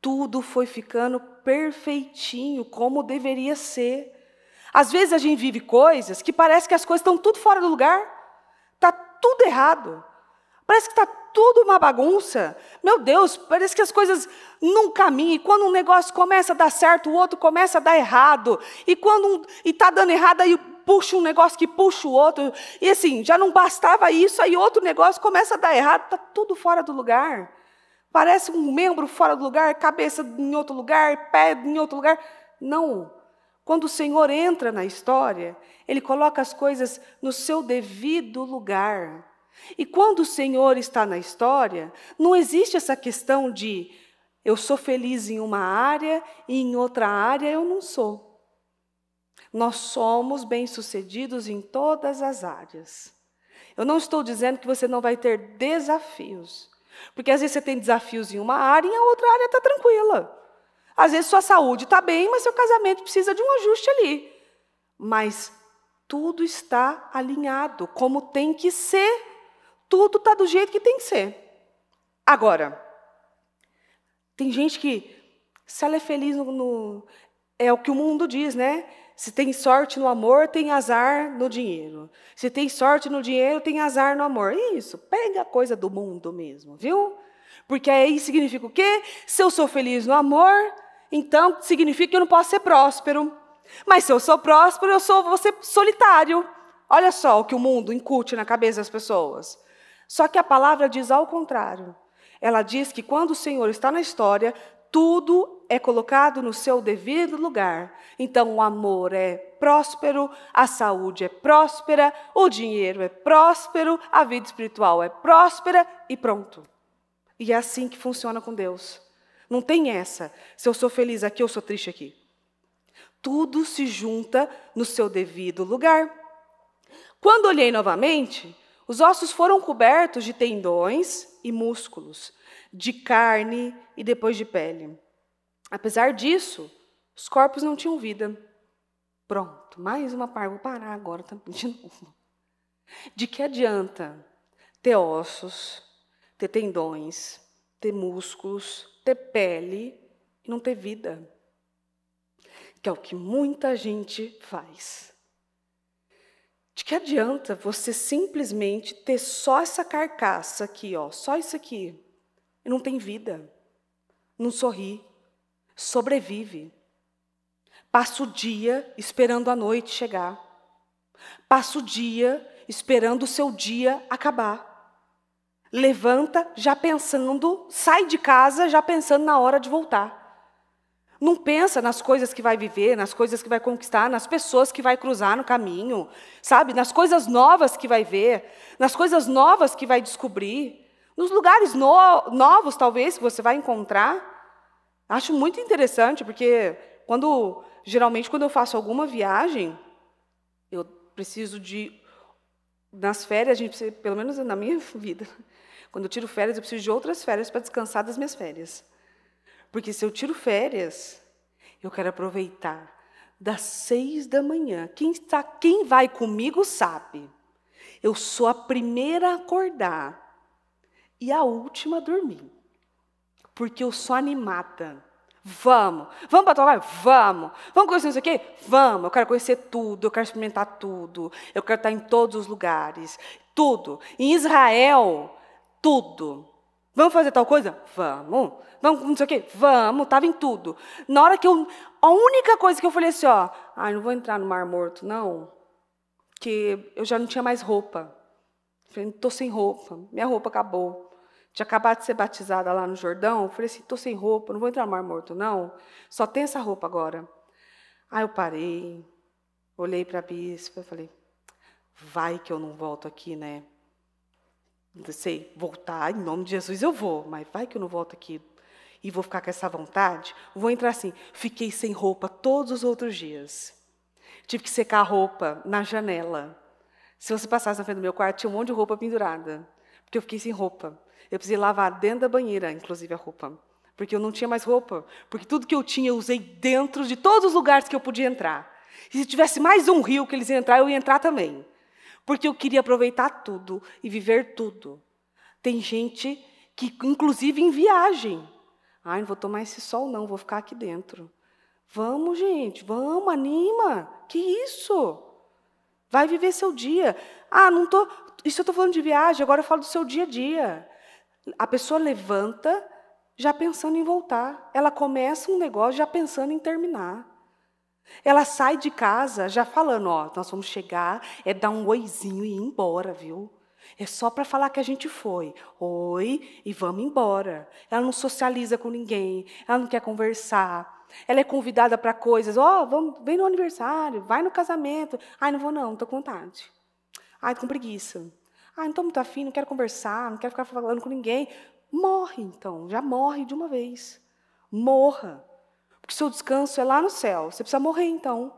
Tudo foi ficando perfeitinho, como deveria ser. Às vezes a gente vive coisas que parece que as coisas estão tudo fora do lugar, está tudo errado. Parece que está tudo uma bagunça. Meu Deus, parece que as coisas não caminham. E quando um negócio começa a dar certo, o outro começa a dar errado. E quando um, está dando errado, aí puxa um negócio que puxa o outro. E assim, já não bastava isso, aí outro negócio começa a dar errado, está tudo fora do lugar. Parece um membro fora do lugar, cabeça em outro lugar, pé em outro lugar. Não. Quando o Senhor entra na história, Ele coloca as coisas no seu devido lugar. E quando o Senhor está na história, não existe essa questão de eu sou feliz em uma área e em outra área eu não sou. Nós somos bem-sucedidos em todas as áreas. Eu não estou dizendo que você não vai ter desafios, porque às vezes você tem desafios em uma área e a outra área está tranquila. Às vezes sua saúde está bem, mas seu casamento precisa de um ajuste ali. Mas tudo está alinhado, como tem que ser tudo está do jeito que tem que ser. Agora, tem gente que, se ela é feliz no, no é o que o mundo diz, né? Se tem sorte no amor, tem azar no dinheiro. Se tem sorte no dinheiro, tem azar no amor. Isso, pega a coisa do mundo mesmo, viu? Porque aí significa o quê? Se eu sou feliz no amor, então significa que eu não posso ser próspero. Mas se eu sou próspero, eu sou você solitário. Olha só o que o mundo incute na cabeça das pessoas. Só que a palavra diz ao contrário. Ela diz que quando o Senhor está na história, tudo é colocado no seu devido lugar. Então, o amor é próspero, a saúde é próspera, o dinheiro é próspero, a vida espiritual é próspera e pronto. E é assim que funciona com Deus. Não tem essa. Se eu sou feliz aqui, eu sou triste aqui. Tudo se junta no seu devido lugar. Quando olhei novamente, os ossos foram cobertos de tendões e músculos, de carne e depois de pele. Apesar disso, os corpos não tinham vida. Pronto, mais uma par, Vou parar agora de novo. De que adianta ter ossos, ter tendões, ter músculos, ter pele e não ter vida? Que é o que muita gente faz. De que adianta você simplesmente ter só essa carcaça aqui, ó, só isso aqui? E não tem vida. Não sorri. Sobrevive. Passa o dia esperando a noite chegar. Passa o dia esperando o seu dia acabar. Levanta já pensando, sai de casa já pensando na hora de voltar. Não pensa nas coisas que vai viver, nas coisas que vai conquistar, nas pessoas que vai cruzar no caminho, sabe? Nas coisas novas que vai ver, nas coisas novas que vai descobrir, nos lugares no novos, talvez, que você vai encontrar. Acho muito interessante, porque quando geralmente quando eu faço alguma viagem, eu preciso de nas férias, a gente precisa, pelo menos na minha vida, quando eu tiro férias, eu preciso de outras férias para descansar das minhas férias. Porque se eu tiro férias, eu quero aproveitar das seis da manhã. Quem, tá, quem vai comigo sabe. Eu sou a primeira a acordar e a última a dormir. Porque eu sou animada. Vamos. Vamos para trabalho? Vamos. Vamos conhecer isso aqui? Vamos. Eu quero conhecer tudo, eu quero experimentar tudo. Eu quero estar em todos os lugares. Tudo. Em Israel, tudo. Vamos fazer tal coisa? Vamos. Vamos, não sei o quê? Vamos, estava em tudo. Na hora que eu. A única coisa que eu falei assim, ó, ai, ah, não vou entrar no Mar Morto, não. Que eu já não tinha mais roupa. Falei, tô sem roupa, minha roupa acabou. Tinha acabado de ser batizada lá no Jordão. Falei assim, tô sem roupa, não vou entrar no Mar Morto, não. Só tem essa roupa agora. Aí eu parei, olhei para a bispa, falei, vai que eu não volto aqui, né? Não sei, voltar, em nome de Jesus eu vou, mas vai que eu não volto aqui e vou ficar com essa vontade. Vou entrar assim, fiquei sem roupa todos os outros dias. Tive que secar a roupa na janela. Se você passasse na frente do meu quarto, tinha um monte de roupa pendurada, porque eu fiquei sem roupa. Eu precisei lavar dentro da banheira, inclusive a roupa, porque eu não tinha mais roupa, porque tudo que eu tinha eu usei dentro de todos os lugares que eu podia entrar. E se tivesse mais um rio que eles iam entrar, eu ia entrar também porque eu queria aproveitar tudo e viver tudo. Tem gente que, inclusive em viagem, ai, não vou tomar esse sol, não, vou ficar aqui dentro. Vamos, gente, vamos, anima. Que isso? Vai viver seu dia. Ah, não tô. Isso eu estou falando de viagem, agora eu falo do seu dia a dia. A pessoa levanta já pensando em voltar. Ela começa um negócio já pensando em terminar. Ela sai de casa já falando, ó, nós vamos chegar, é dar um oizinho e ir embora, viu? É só para falar que a gente foi. Oi, e vamos embora. Ela não socializa com ninguém, ela não quer conversar. Ela é convidada para coisas, ó, oh, vamos, vem no aniversário, vai no casamento. Ai, não vou não, tô com vontade. Ai, estou com preguiça. Ai, não estou muito afim, não quero conversar, não quero ficar falando com ninguém. Morre então, já morre de uma vez. Morra. Porque seu descanso é lá no céu. Você precisa morrer então.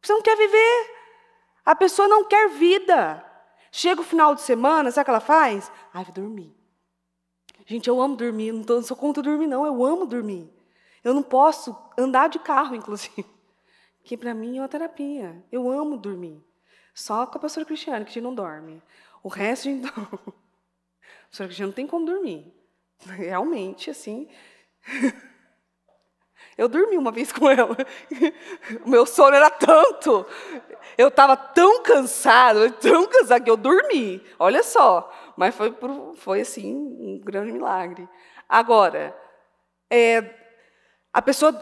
Você não quer viver. A pessoa não quer vida. Chega o final de semana, sabe o que ela faz? Ai, vou dormir. Gente, eu amo dormir, não, sou contra dormir, não. Eu amo dormir. Eu não posso andar de carro, inclusive. Que para mim é uma terapia. Eu amo dormir. Só com a pastora Cristiane, que a gente não dorme. O resto a A pastora Cristiane não tem como dormir. Realmente, assim. Eu dormi uma vez com ela. O meu sono era tanto. Eu estava tão cansada, tão cansada que eu dormi. Olha só. Mas foi, foi assim, um grande milagre. Agora, é, a pessoa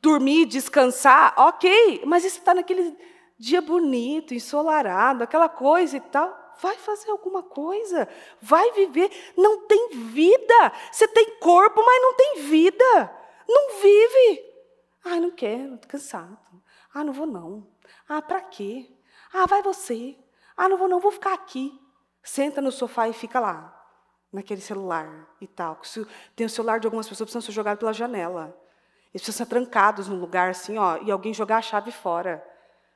dormir, descansar, ok, mas isso está naquele dia bonito, ensolarado, aquela coisa e tal. Vai fazer alguma coisa, vai viver. Não tem vida. Você tem corpo, mas não tem vida. Não vive. Ah, não quero, tô cansado. Ah, não vou não. Ah, para quê? Ah, vai você. Ah, não vou não, vou ficar aqui. Senta no sofá e fica lá, naquele celular e tal. Tem o celular de algumas pessoas que precisam ser jogadas pela janela. Eles precisam ser trancados num lugar assim, ó, e alguém jogar a chave fora.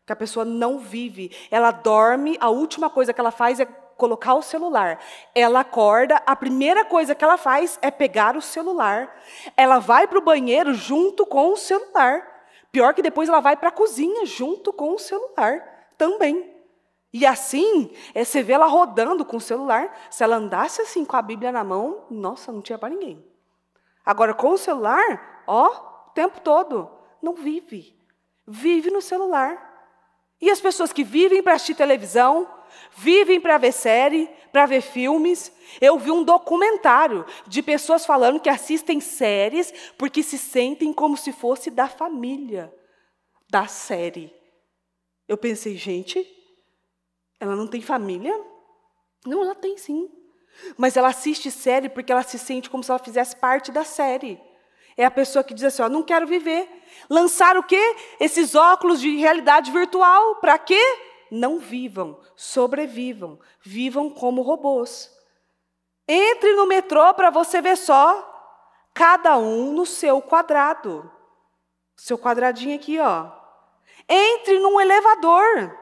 Que a pessoa não vive. Ela dorme, a última coisa que ela faz é colocar o celular. Ela acorda, a primeira coisa que ela faz é pegar o celular. Ela vai para o banheiro junto com o celular. Pior que depois ela vai para a cozinha junto com o celular também. E assim, é, você vê ela rodando com o celular. Se ela andasse assim com a Bíblia na mão, nossa, não tinha para ninguém. Agora, com o celular, ó, o tempo todo, não vive. Vive no celular. E as pessoas que vivem para assistir televisão, vivem para ver série, para ver filmes. Eu vi um documentário de pessoas falando que assistem séries porque se sentem como se fosse da família da série. Eu pensei, gente, ela não tem família? Não, ela tem sim. Mas ela assiste série porque ela se sente como se ela fizesse parte da série. É a pessoa que diz assim: ó, não quero viver. Lançar o quê? Esses óculos de realidade virtual. Para quê? não vivam, sobrevivam, vivam como robôs. Entre no metrô para você ver só, cada um no seu quadrado. Seu quadradinho aqui, ó. Entre num elevador.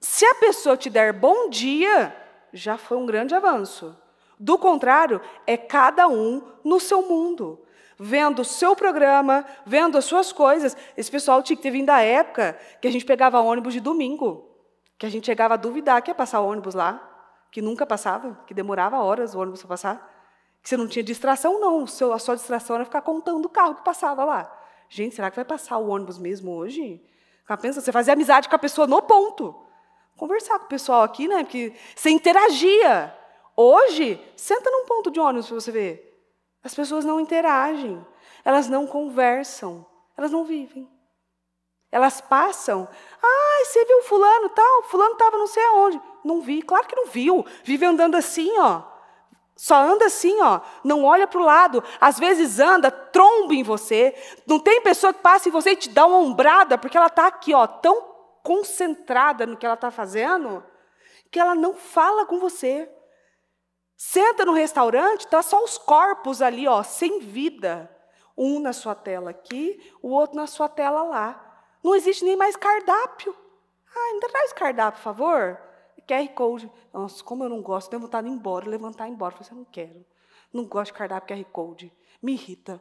Se a pessoa te der bom dia, já foi um grande avanço. Do contrário, é cada um no seu mundo vendo o seu programa, vendo as suas coisas. Esse pessoal tinha que ter vindo da época que a gente pegava ônibus de domingo, que a gente chegava a duvidar que ia passar ônibus lá, que nunca passava, que demorava horas o ônibus para passar, que você não tinha distração, não. A sua distração era ficar contando o carro que passava lá. Gente, será que vai passar o ônibus mesmo hoje? Pensa, você fazia amizade com a pessoa no ponto. Conversar com o pessoal aqui, né? Porque você interagia. Hoje, senta num ponto de ônibus para você ver. As pessoas não interagem, elas não conversam, elas não vivem. Elas passam. Ah, você viu fulano tal? Fulano estava não sei aonde. Não vi, claro que não viu. Vive andando assim, ó. Só anda assim, ó. Não olha para o lado. Às vezes anda, tromba em você. Não tem pessoa que passa em você e te dá uma ombrada, porque ela está aqui, ó, tão concentrada no que ela está fazendo, que ela não fala com você. Senta no restaurante, tá só os corpos ali, ó, sem vida. Um na sua tela aqui, o outro na sua tela lá. Não existe nem mais cardápio. Ah, ainda traz cardápio, por favor. QR Code. Nossa, como eu não gosto, tenho vontade de ir embora, levantar e ir embora. Eu falei, assim, eu não quero. Não gosto de cardápio QR Code. Me irrita.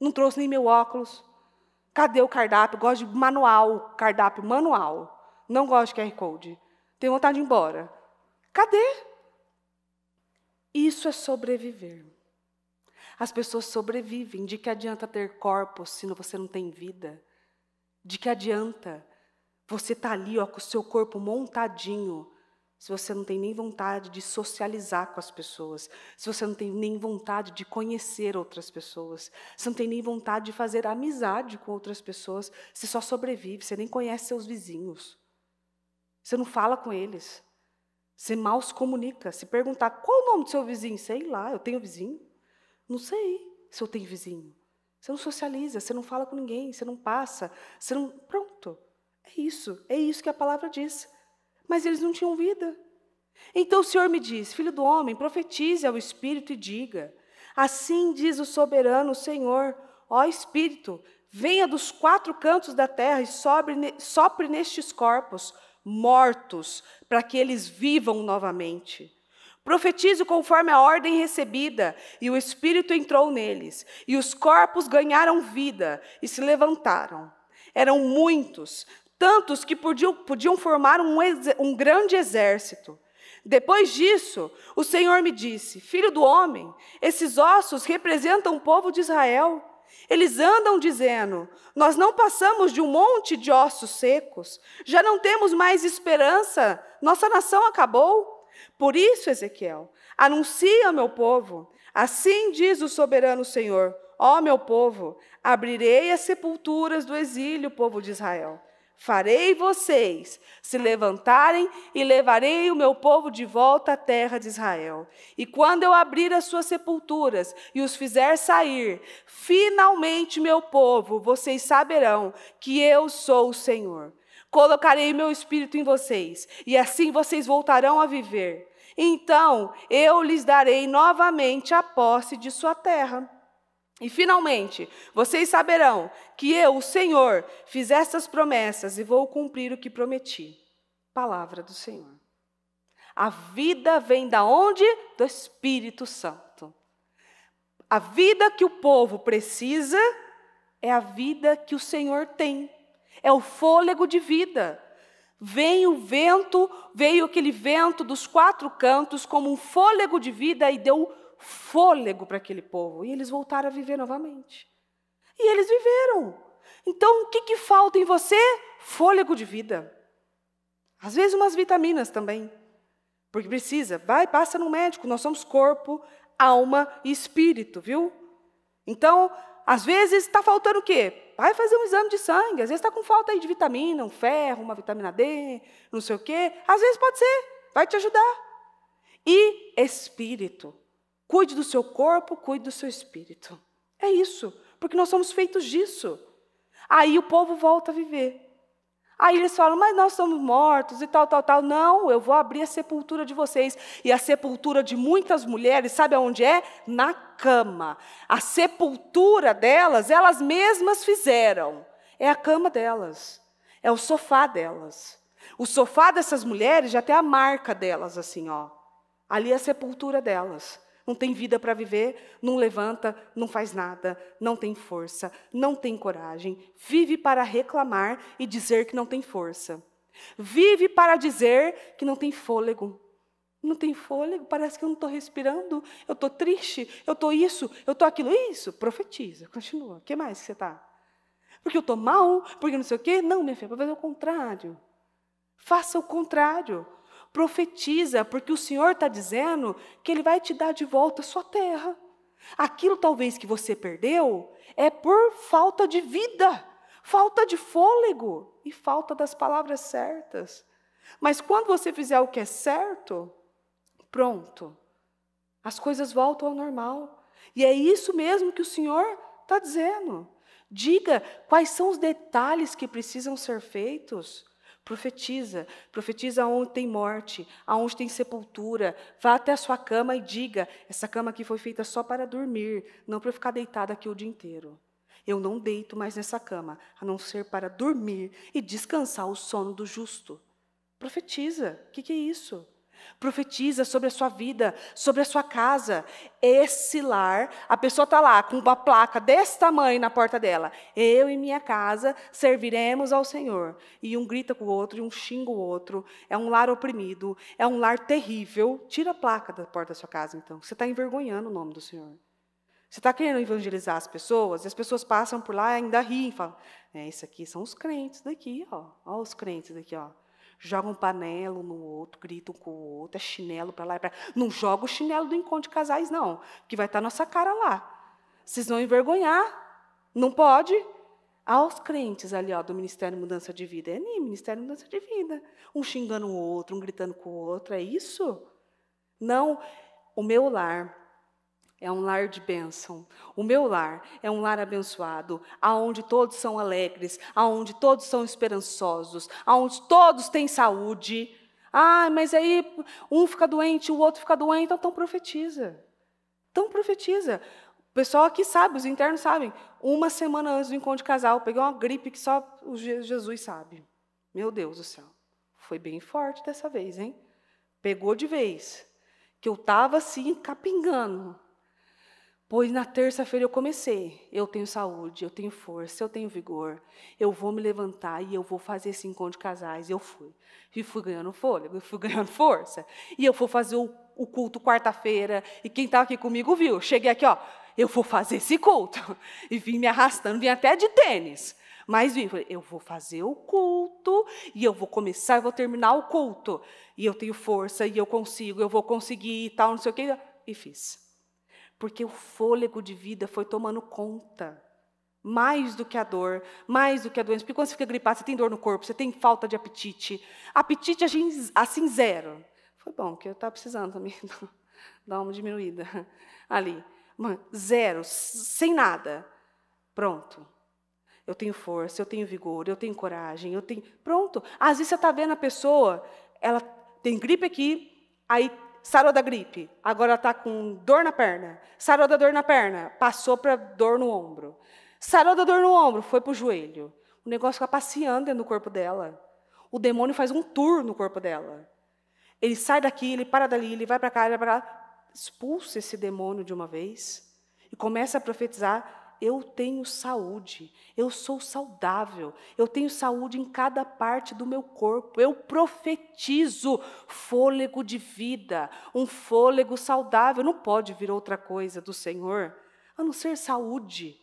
Não trouxe nem meu óculos. Cadê o cardápio? Gosto de manual, cardápio manual. Não gosto de QR Code. Tenho vontade de ir embora. Cadê? Isso é sobreviver. As pessoas sobrevivem. De que adianta ter corpos se você não tem vida? De que adianta você estar tá ali ó, com o seu corpo montadinho se você não tem nem vontade de socializar com as pessoas, se você não tem nem vontade de conhecer outras pessoas, se não tem nem vontade de fazer amizade com outras pessoas, você só sobrevive, você nem conhece seus vizinhos, você não fala com eles, você mal se comunica. Se perguntar qual o nome do seu vizinho, sei lá, eu tenho vizinho. Não sei se eu tenho vizinho. Você não socializa, você não fala com ninguém, você não passa, você não. Pronto. É isso, é isso que a palavra diz. Mas eles não tinham vida. Então o Senhor me diz: Filho do homem, profetize ao Espírito e diga: Assim diz o soberano Senhor, ó Espírito, venha dos quatro cantos da terra e sobre, sopre nestes corpos, mortos, para que eles vivam novamente. Profetizo conforme a ordem recebida, e o Espírito entrou neles, e os corpos ganharam vida e se levantaram. Eram muitos, tantos que podiam, podiam formar um, um grande exército. Depois disso, o Senhor me disse: Filho do homem, esses ossos representam o povo de Israel. Eles andam dizendo: Nós não passamos de um monte de ossos secos, já não temos mais esperança, nossa nação acabou. Por isso, Ezequiel, anuncia ao meu povo: Assim diz o soberano Senhor: Ó meu povo, abrirei as sepulturas do exílio, povo de Israel. Farei vocês se levantarem e levarei o meu povo de volta à terra de Israel. E quando eu abrir as suas sepulturas e os fizer sair, finalmente, meu povo, vocês saberão que eu sou o Senhor. Colocarei meu espírito em vocês, e assim vocês voltarão a viver. Então eu lhes darei novamente a posse de sua terra. E finalmente, vocês saberão que eu, o Senhor, fiz estas promessas e vou cumprir o que prometi. Palavra do Senhor. A vida vem da onde? Do Espírito Santo. A vida que o povo precisa é a vida que o Senhor tem. É o fôlego de vida. Vem o vento, veio aquele vento dos quatro cantos como um fôlego de vida e deu fôlego para aquele povo. E eles voltaram a viver novamente. E eles viveram. Então, o que, que falta em você? Fôlego de vida. Às vezes, umas vitaminas também. Porque precisa. Vai, passa no médico. Nós somos corpo, alma e espírito, viu? Então, às vezes, está faltando o quê? Vai fazer um exame de sangue. Às vezes, está com falta aí de vitamina, um ferro, uma vitamina D, não sei o quê. Às vezes, pode ser. Vai te ajudar. E espírito. Cuide do seu corpo, cuide do seu espírito. É isso, porque nós somos feitos disso. Aí o povo volta a viver. Aí eles falam, mas nós somos mortos e tal, tal, tal. Não, eu vou abrir a sepultura de vocês. E a sepultura de muitas mulheres, sabe aonde é? Na cama. A sepultura delas, elas mesmas fizeram. É a cama delas. É o sofá delas. O sofá dessas mulheres já tem a marca delas, assim, ó. Ali é a sepultura delas não tem vida para viver, não levanta, não faz nada, não tem força, não tem coragem, vive para reclamar e dizer que não tem força. Vive para dizer que não tem fôlego. Não tem fôlego, parece que eu não estou respirando, eu estou triste, eu estou isso, eu estou aquilo. Isso, profetiza, continua. O que mais que você está? Porque eu estou mal, porque não sei o quê. Não, minha filha, para fazer o contrário. Faça o contrário. Profetiza, porque o Senhor está dizendo que Ele vai te dar de volta a sua terra. Aquilo talvez que você perdeu é por falta de vida, falta de fôlego e falta das palavras certas. Mas quando você fizer o que é certo, pronto, as coisas voltam ao normal. E é isso mesmo que o Senhor está dizendo. Diga quais são os detalhes que precisam ser feitos. Profetiza. Profetiza onde tem morte, aonde tem sepultura. Vá até a sua cama e diga: essa cama aqui foi feita só para dormir, não para eu ficar deitada aqui o dia inteiro. Eu não deito mais nessa cama, a não ser para dormir e descansar o sono do justo. Profetiza. O que, que é isso? Profetiza sobre a sua vida, sobre a sua casa. Esse lar, a pessoa está lá com uma placa desse tamanho na porta dela. Eu e minha casa serviremos ao Senhor. E um grita com o outro, e um xinga o outro. É um lar oprimido, é um lar terrível. Tira a placa da porta da sua casa, então. Você está envergonhando o nome do Senhor. Você está querendo evangelizar as pessoas, e as pessoas passam por lá e ainda riem, falam: é, isso aqui são os crentes daqui, ó. Ó, os crentes daqui, ó jogam um panelo no outro, gritam com o outro, é chinelo para lá e para Não joga o chinelo do encontro de casais, não, que vai estar tá nossa cara lá. Vocês vão envergonhar. Não pode. Aos crentes ali ó, do Ministério Mudança de Vida. É nem Ministério Mudança de Vida. Um xingando o outro, um gritando com o outro. É isso? Não, o meu lar é um lar de bênção. O meu lar é um lar abençoado, aonde todos são alegres, aonde todos são esperançosos, aonde todos têm saúde. Ah, mas aí um fica doente, o outro fica doente, então, profetiza. Então profetiza. O pessoal aqui sabe, os internos sabem. Uma semana antes do encontro de casal, eu peguei uma gripe que só o Jesus sabe. Meu Deus do céu. Foi bem forte dessa vez, hein? Pegou de vez. Que eu estava assim, capingando. Pois na terça-feira eu comecei. Eu tenho saúde, eu tenho força, eu tenho vigor. Eu vou me levantar e eu vou fazer esse encontro de casais. Eu fui. E fui ganhando fôlego, eu fui ganhando força. E eu fui fazer o, o culto quarta-feira. E quem estava tá aqui comigo viu. Cheguei aqui, ó. Eu vou fazer esse culto. E vim me arrastando, vim até de tênis. Mas vim, falei, eu vou fazer o culto, e eu vou começar, eu vou terminar o culto. E eu tenho força, e eu consigo, eu vou conseguir e tal, não sei o quê. E fiz porque o fôlego de vida foi tomando conta. Mais do que a dor, mais do que a doença. Porque quando você fica gripado, você tem dor no corpo, você tem falta de apetite. Apetite, assim, zero. Foi bom, que eu estava precisando também dar uma diminuída ali. zero, sem nada. Pronto. Eu tenho força, eu tenho vigor, eu tenho coragem, eu tenho. Pronto. Às vezes você está vendo a pessoa, ela tem gripe aqui, aí sarou da gripe, agora está com dor na perna. Sarou da dor na perna, passou para dor no ombro. Sarou da dor no ombro, foi para o joelho. O negócio fica passeando dentro do corpo dela. O demônio faz um tour no corpo dela. Ele sai daqui, ele para dali, ele vai para cá, ele vai para lá. Expulsa esse demônio de uma vez e começa a profetizar eu tenho saúde, eu sou saudável, eu tenho saúde em cada parte do meu corpo, eu profetizo fôlego de vida, um fôlego saudável. Não pode vir outra coisa do Senhor a não ser saúde.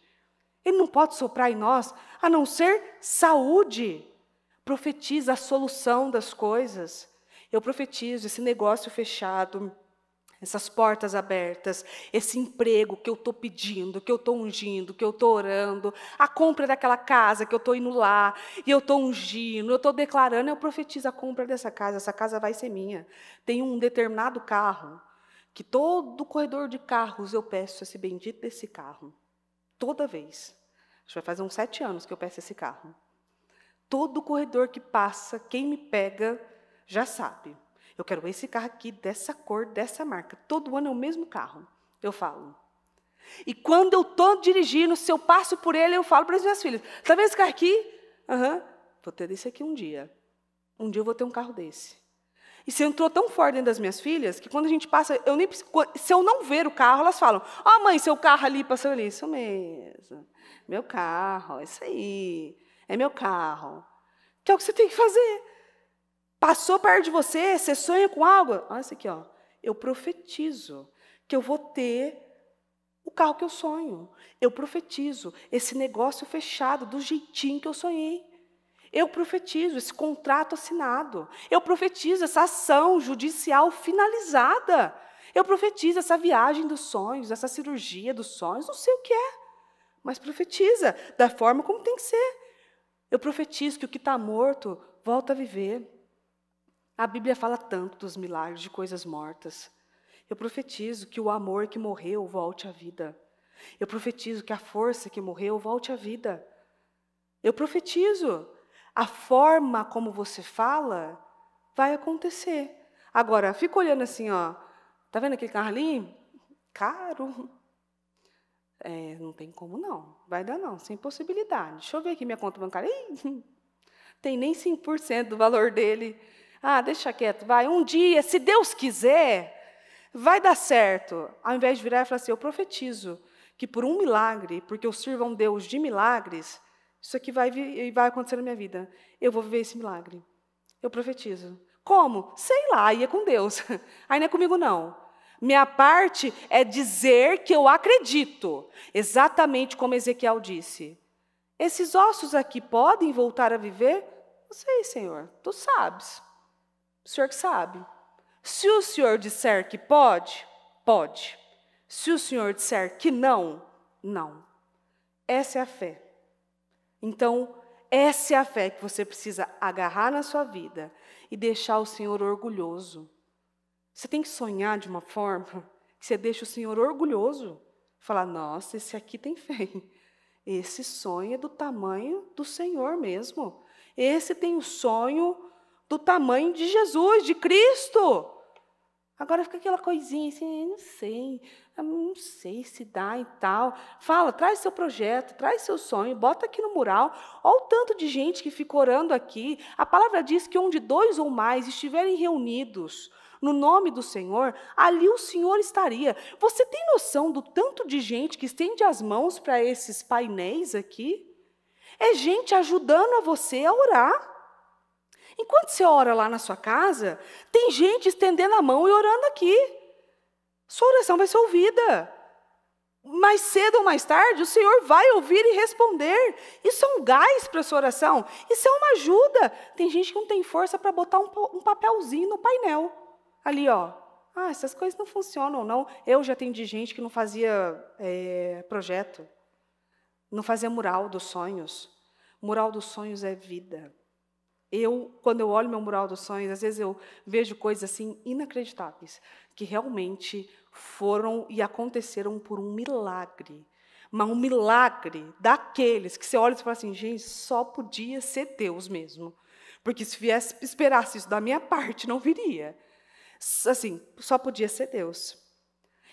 Ele não pode soprar em nós a não ser saúde. Profetiza a solução das coisas. Eu profetizo esse negócio fechado essas portas abertas, esse emprego que eu estou pedindo, que eu estou ungindo, que eu estou orando, a compra daquela casa que eu estou indo lá, e eu estou ungindo, eu estou declarando, eu profetizo a compra dessa casa, essa casa vai ser minha. Tem um determinado carro, que todo corredor de carros eu peço esse bendito desse carro. Toda vez. Acho que vai fazer uns sete anos que eu peço esse carro. Todo corredor que passa, quem me pega, já sabe. Eu quero esse carro aqui, dessa cor, dessa marca. Todo ano é o mesmo carro, eu falo. E quando eu estou dirigindo, se eu passo por ele, eu falo para as minhas filhas: tá vendo esse carro aqui? Uhum, vou ter desse aqui um dia. Um dia eu vou ter um carro desse. E se entrou tão forte dentro das minhas filhas que quando a gente passa, eu nem se eu não ver o carro, elas falam: "Ó, oh, mãe, seu carro ali passou ali, isso mesmo. Meu carro, é isso aí. É meu carro". Que é o que você tem que fazer. Passou perto de você, você sonha com algo? Olha isso aqui, ó. Eu profetizo que eu vou ter o carro que eu sonho. Eu profetizo esse negócio fechado do jeitinho que eu sonhei. Eu profetizo esse contrato assinado. Eu profetizo essa ação judicial finalizada. Eu profetizo essa viagem dos sonhos, essa cirurgia dos sonhos, não sei o que é. Mas profetiza da forma como tem que ser. Eu profetizo que o que está morto volta a viver. A Bíblia fala tanto dos milagres de coisas mortas. Eu profetizo que o amor que morreu volte à vida. Eu profetizo que a força que morreu volte à vida. Eu profetizo. A forma como você fala vai acontecer. Agora, fica olhando assim, ó. Tá vendo aquele carro ali? Caro. É, não tem como não. Vai dar não, sem possibilidade. Deixa eu ver aqui minha conta bancária. Ih, tem nem 5% do valor dele. Ah, deixa quieto, vai. Um dia, se Deus quiser, vai dar certo. Ao invés de virar e falar assim, eu profetizo que por um milagre, porque eu sirvo a um Deus de milagres, isso aqui vai, vai acontecer na minha vida. Eu vou viver esse milagre. Eu profetizo. Como? Sei lá, aí é com Deus. Aí não é comigo, não. Minha parte é dizer que eu acredito, exatamente como Ezequiel disse. Esses ossos aqui podem voltar a viver? Não sei, Senhor, tu sabes. O senhor que sabe. Se o senhor disser que pode, pode. Se o senhor disser que não, não. Essa é a fé. Então, essa é a fé que você precisa agarrar na sua vida e deixar o Senhor orgulhoso. Você tem que sonhar de uma forma que você deixa o Senhor orgulhoso. Falar, nossa, esse aqui tem fé. Esse sonho é do tamanho do Senhor mesmo. Esse tem o sonho do tamanho de Jesus, de Cristo. Agora fica aquela coisinha assim, não sei, não sei se dá e tal. Fala, traz seu projeto, traz seu sonho, bota aqui no mural. Olha o tanto de gente que fica orando aqui. A palavra diz que onde dois ou mais estiverem reunidos no nome do Senhor, ali o Senhor estaria. Você tem noção do tanto de gente que estende as mãos para esses painéis aqui? É gente ajudando a você a orar. Enquanto você ora lá na sua casa, tem gente estendendo a mão e orando aqui. Sua oração vai ser ouvida. Mais cedo ou mais tarde, o Senhor vai ouvir e responder. Isso é um gás para a sua oração. Isso é uma ajuda. Tem gente que não tem força para botar um, papelzinho no painel. Ali, ó, ah, essas coisas não funcionam, não. Eu já atendi gente que não fazia é, projeto, não fazia mural dos sonhos. Mural dos sonhos é vida. Eu, quando eu olho meu mural dos sonhos, às vezes eu vejo coisas assim inacreditáveis que realmente foram e aconteceram por um milagre. Mas um milagre daqueles que você olha e fala assim, gente, só podia ser Deus mesmo. Porque se viesse, esperasse isso da minha parte, não viria. Assim, só podia ser Deus.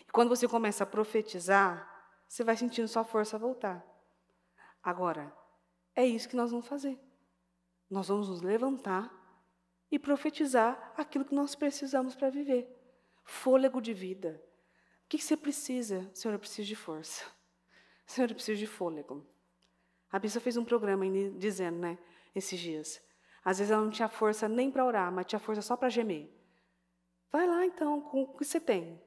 E quando você começa a profetizar, você vai sentindo sua força voltar. Agora, é isso que nós vamos fazer. Nós vamos nos levantar e profetizar aquilo que nós precisamos para viver. Fôlego de vida. O que você precisa? Senhor, eu preciso de força. Senhor, eu preciso de fôlego. A Bíblia fez um programa dizendo, né, esses dias. Às vezes ela não tinha força nem para orar, mas tinha força só para gemer. Vai lá então com o que você tem.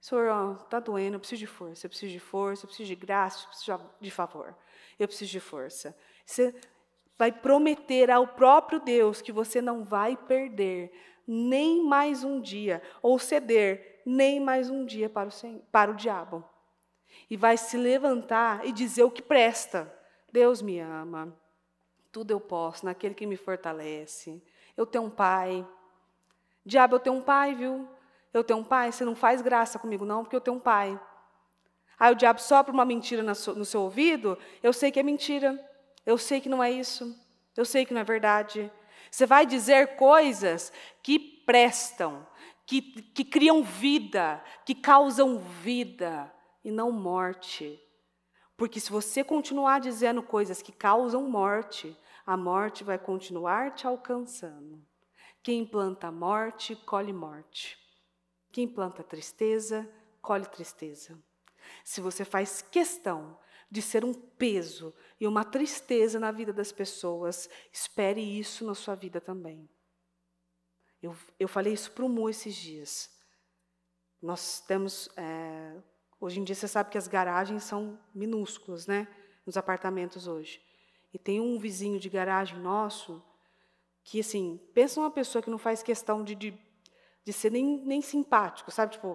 Senhor, ó, tá doendo, eu preciso de força, eu preciso de força, eu preciso de graça, eu preciso de favor, eu preciso de força. Você vai prometer ao próprio Deus que você não vai perder nem mais um dia, ou ceder nem mais um dia para o, Senhor, para o diabo. E vai se levantar e dizer o que presta: Deus me ama, tudo eu posso naquele que me fortalece. Eu tenho um pai. Diabo, eu tenho um pai, viu? Eu tenho um pai, você não faz graça comigo, não, porque eu tenho um pai. Aí o diabo sopra uma mentira no seu ouvido, eu sei que é mentira. Eu sei que não é isso. Eu sei que não é verdade. Você vai dizer coisas que prestam, que, que criam vida, que causam vida e não morte. Porque se você continuar dizendo coisas que causam morte, a morte vai continuar te alcançando. Quem planta morte, colhe morte. Quem planta tristeza, colhe tristeza. Se você faz questão de ser um peso, e uma tristeza na vida das pessoas. Espere isso na sua vida também. Eu, eu falei isso para o Mu esses dias. Nós temos. É, hoje em dia você sabe que as garagens são minúsculas, né? Nos apartamentos hoje. E tem um vizinho de garagem nosso que, assim, pensa uma pessoa que não faz questão de, de, de ser nem, nem simpático, sabe? Tipo,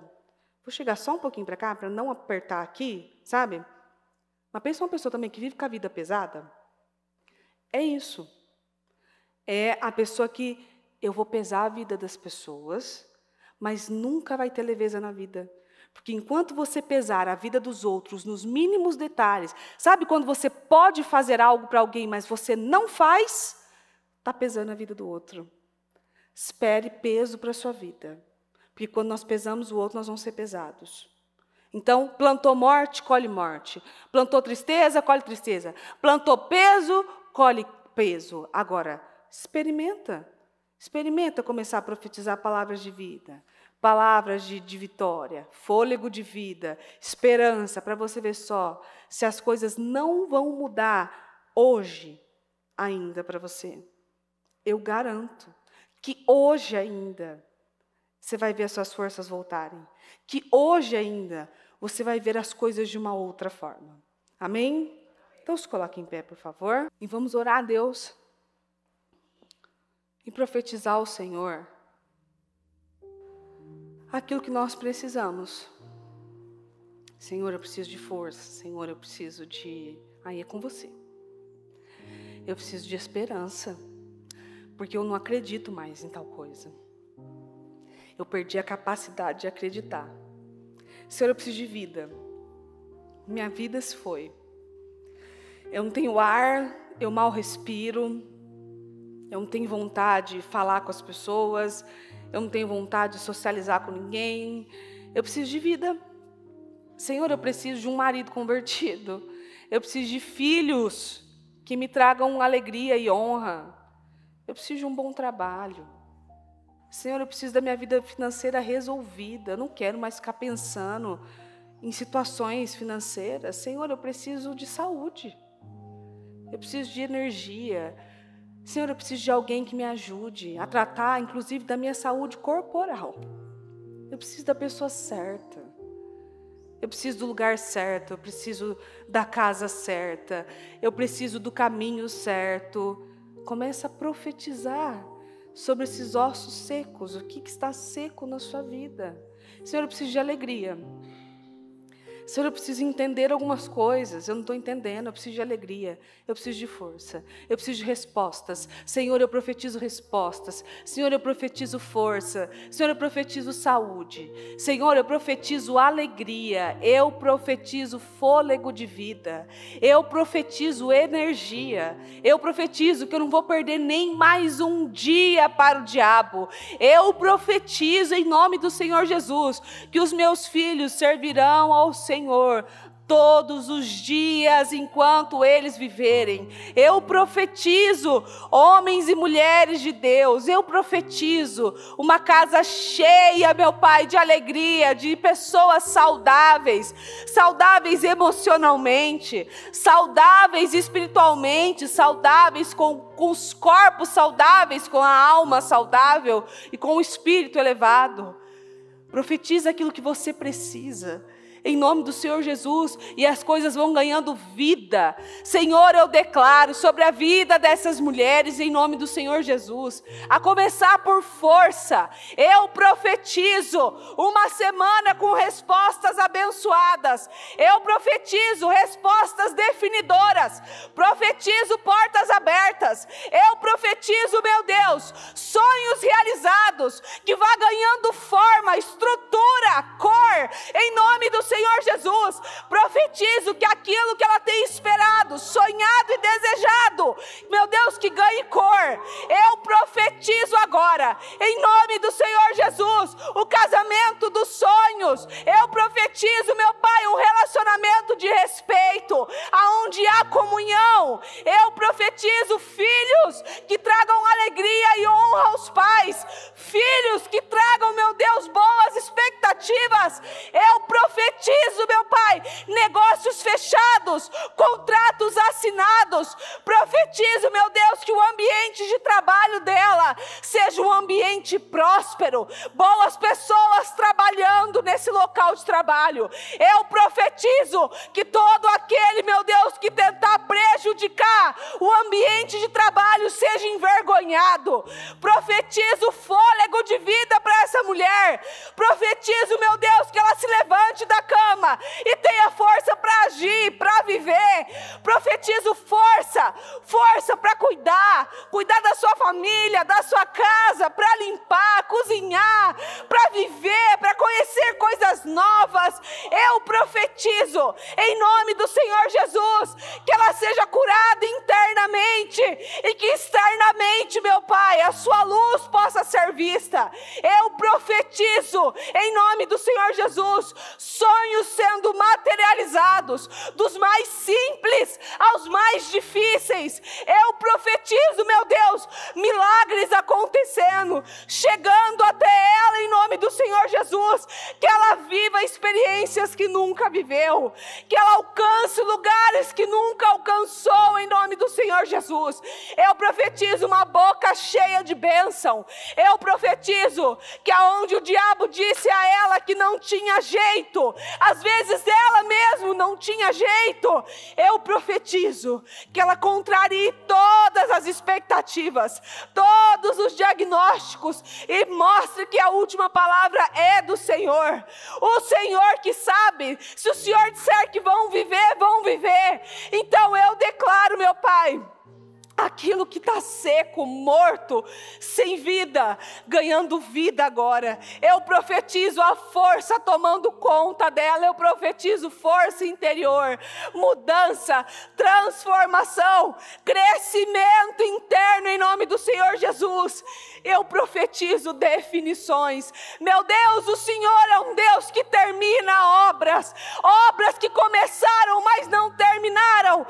vou chegar só um pouquinho para cá para não apertar aqui, sabe? Mas pensa uma pessoa também que vive com a vida pesada. É isso. É a pessoa que eu vou pesar a vida das pessoas, mas nunca vai ter leveza na vida. Porque enquanto você pesar a vida dos outros nos mínimos detalhes, sabe quando você pode fazer algo para alguém, mas você não faz, está pesando a vida do outro. Espere peso para a sua vida. Porque quando nós pesamos o outro, nós vamos ser pesados. Então, plantou morte, colhe morte. Plantou tristeza, colhe tristeza. Plantou peso, colhe peso. Agora, experimenta. Experimenta começar a profetizar palavras de vida, palavras de, de vitória, fôlego de vida, esperança, para você ver só se as coisas não vão mudar hoje ainda para você. Eu garanto que hoje ainda você vai ver as suas forças voltarem, que hoje ainda você vai ver as coisas de uma outra forma. Amém? Então se coloque em pé, por favor, e vamos orar a Deus e profetizar ao Senhor aquilo que nós precisamos. Senhor, eu preciso de força. Senhor, eu preciso de. Aí é com você. Eu preciso de esperança, porque eu não acredito mais em tal coisa. Eu perdi a capacidade de acreditar. Senhor, eu preciso de vida. Minha vida se foi. Eu não tenho ar, eu mal respiro, eu não tenho vontade de falar com as pessoas, eu não tenho vontade de socializar com ninguém. Eu preciso de vida. Senhor, eu preciso de um marido convertido. Eu preciso de filhos que me tragam alegria e honra. Eu preciso de um bom trabalho. Senhor, eu preciso da minha vida financeira resolvida. Eu não quero mais ficar pensando em situações financeiras. Senhor, eu preciso de saúde. Eu preciso de energia. Senhor, eu preciso de alguém que me ajude a tratar, inclusive, da minha saúde corporal. Eu preciso da pessoa certa. Eu preciso do lugar certo, eu preciso da casa certa, eu preciso do caminho certo. Começa a profetizar sobre esses ossos secos, o que, que está seco na sua vida. Senhor, eu preciso de alegria. Senhor, eu preciso entender algumas coisas, eu não estou entendendo, eu preciso de alegria, eu preciso de força, eu preciso de respostas. Senhor, eu profetizo respostas. Senhor, eu profetizo força. Senhor, eu profetizo saúde. Senhor, eu profetizo alegria. Eu profetizo fôlego de vida. Eu profetizo energia. Eu profetizo que eu não vou perder nem mais um dia para o diabo. Eu profetizo em nome do Senhor Jesus que os meus filhos servirão ao Senhor Senhor todos os dias enquanto eles viverem. Eu profetizo, homens e mulheres de Deus, eu profetizo uma casa cheia, meu Pai, de alegria, de pessoas saudáveis, saudáveis emocionalmente, saudáveis espiritualmente, saudáveis com, com os corpos saudáveis, com a alma saudável e com o espírito elevado. Profetiza aquilo que você precisa em nome do Senhor Jesus, e as coisas vão ganhando vida. Senhor, eu declaro sobre a vida dessas mulheres, em nome do Senhor Jesus, a começar por força, eu profetizo uma semana com respostas abençoadas, eu profetizo respostas definidoras, profetizo portas abertas, eu profetizo, meu Deus, sonhos realizados, que vá ganhando forma, estrutura, cor, em nome do Senhor. Senhor Jesus, profetizo que aquilo que ela tem esperado, sonhado e desejado, meu Deus, que ganhe cor. Eu profetizo agora, em nome do Senhor Jesus, o casamento dos sonhos. Eu profetizo, meu Pai, um relacionamento de respeito, aonde há comunhão. Eu profetizo filhos que tragam alegria e honra aos pais, filhos que tragam, meu Deus, boas expectativas. Eu profetizo profetizo, meu Pai, negócios fechados, contratos assinados. Profetizo, meu Deus, que o ambiente de trabalho dela seja um ambiente próspero, boas pessoas trabalhando nesse local de trabalho. Eu profetizo que todo aquele, meu Deus, que tentar prejudicar o ambiente de trabalho seja envergonhado. Profetizo fôlego de vida para essa mulher. Profetizo, meu Deus, que ela se levante da cama e tenha força para agir, para viver. Profetizo força, força para cuidar, cuidar da sua família, da sua casa, para limpar, cozinhar, para viver, para conhecer coisas novas. Eu profetizo em nome do Senhor Jesus que ela seja curada internamente e que externamente, meu Pai, a sua luz possa ser vista. Eu profetizo em nome do Senhor Jesus. só sonhos sendo materializados, dos mais simples aos mais difíceis. Eu profetizo, meu Deus, milagres acontecendo, chegando até ela em nome do Senhor Jesus, que ela viva experiências que nunca viveu, que ela alcance lugares que nunca alcançou em nome do Senhor Jesus. Eu profetizo uma boca cheia de bênção. Eu profetizo que aonde o diabo disse a ela que não tinha jeito, às vezes ela mesmo não tinha jeito. Eu profetizo que ela contrarie todas as expectativas, todos os diagnósticos e mostre que a última palavra é do Senhor. O Senhor que sabe. Se o Senhor disser que vão viver, vão viver. Então eu declaro, meu Pai aquilo que está seco, morto, sem vida, ganhando vida agora. Eu profetizo a força tomando conta dela, eu profetizo força interior, mudança, transformação, crescimento interno em nome do Senhor Jesus eu profetizo definições. Meu Deus, o Senhor é um Deus que termina obras, obras que começaram, mas não terminaram.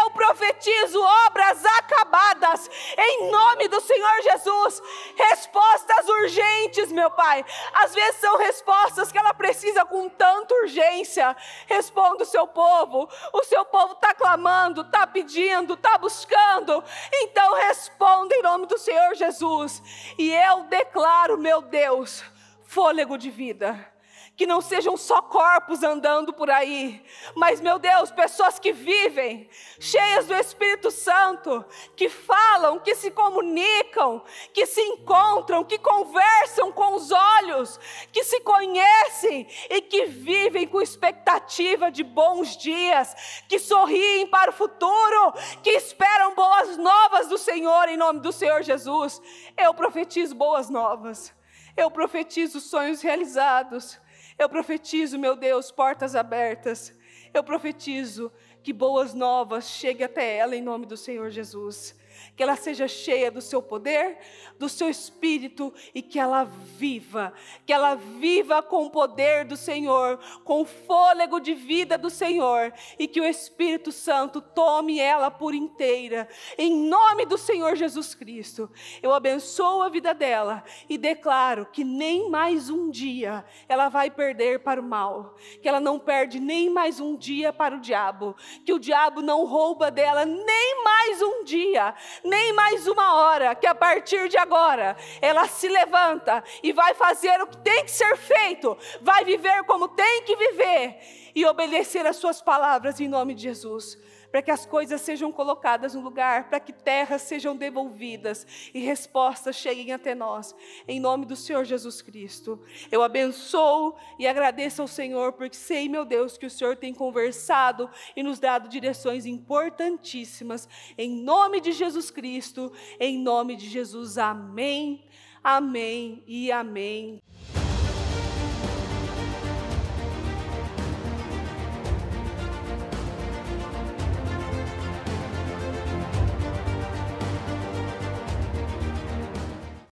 Eu profetizo obras acabadas, em nome do Senhor Jesus. Respostas urgentes, meu Pai. Às vezes são respostas que ela precisa com tanta urgência. Responda o seu povo. O seu povo está clamando, está pedindo, está buscando. Então responda em nome do Senhor Jesus. E eu declaro, meu Deus, fôlego de vida que não sejam só corpos andando por aí, mas, meu Deus, pessoas que vivem, cheias do Espírito Santo, que falam, que se comunicam, que se encontram, que conversam com os olhos, que se conhecem e que vivem com expectativa de bons dias, que sorriem para o futuro, que esperam boas novas do Senhor, em nome do Senhor Jesus. Eu profetizo boas novas. Eu profetizo sonhos realizados. Eu profetizo, meu Deus, portas abertas. Eu profetizo que boas novas cheguem até ela em nome do Senhor Jesus que ela seja cheia do seu poder, do seu espírito e que ela viva, que ela viva com o poder do Senhor, com o fôlego de vida do Senhor e que o Espírito Santo tome ela por inteira, em nome do Senhor Jesus Cristo. Eu abençoo a vida dela e declaro que nem mais um dia ela vai perder para o mal, que ela não perde nem mais um dia para o diabo, que o diabo não rouba dela nem mais um dia, nem mais uma hora, que a partir de agora ela se levanta e vai fazer o que tem que ser feito, vai viver como tem que viver e obedecer às suas palavras em nome de Jesus para que as coisas sejam colocadas no lugar, para que terras sejam devolvidas e respostas cheguem até nós. Em nome do Senhor Jesus Cristo, eu abençoo e agradeço ao Senhor, porque sei, meu Deus, que o Senhor tem conversado e nos dado direções importantíssimas. Em nome de Jesus Cristo, em nome de Jesus, amém. Amém e amém.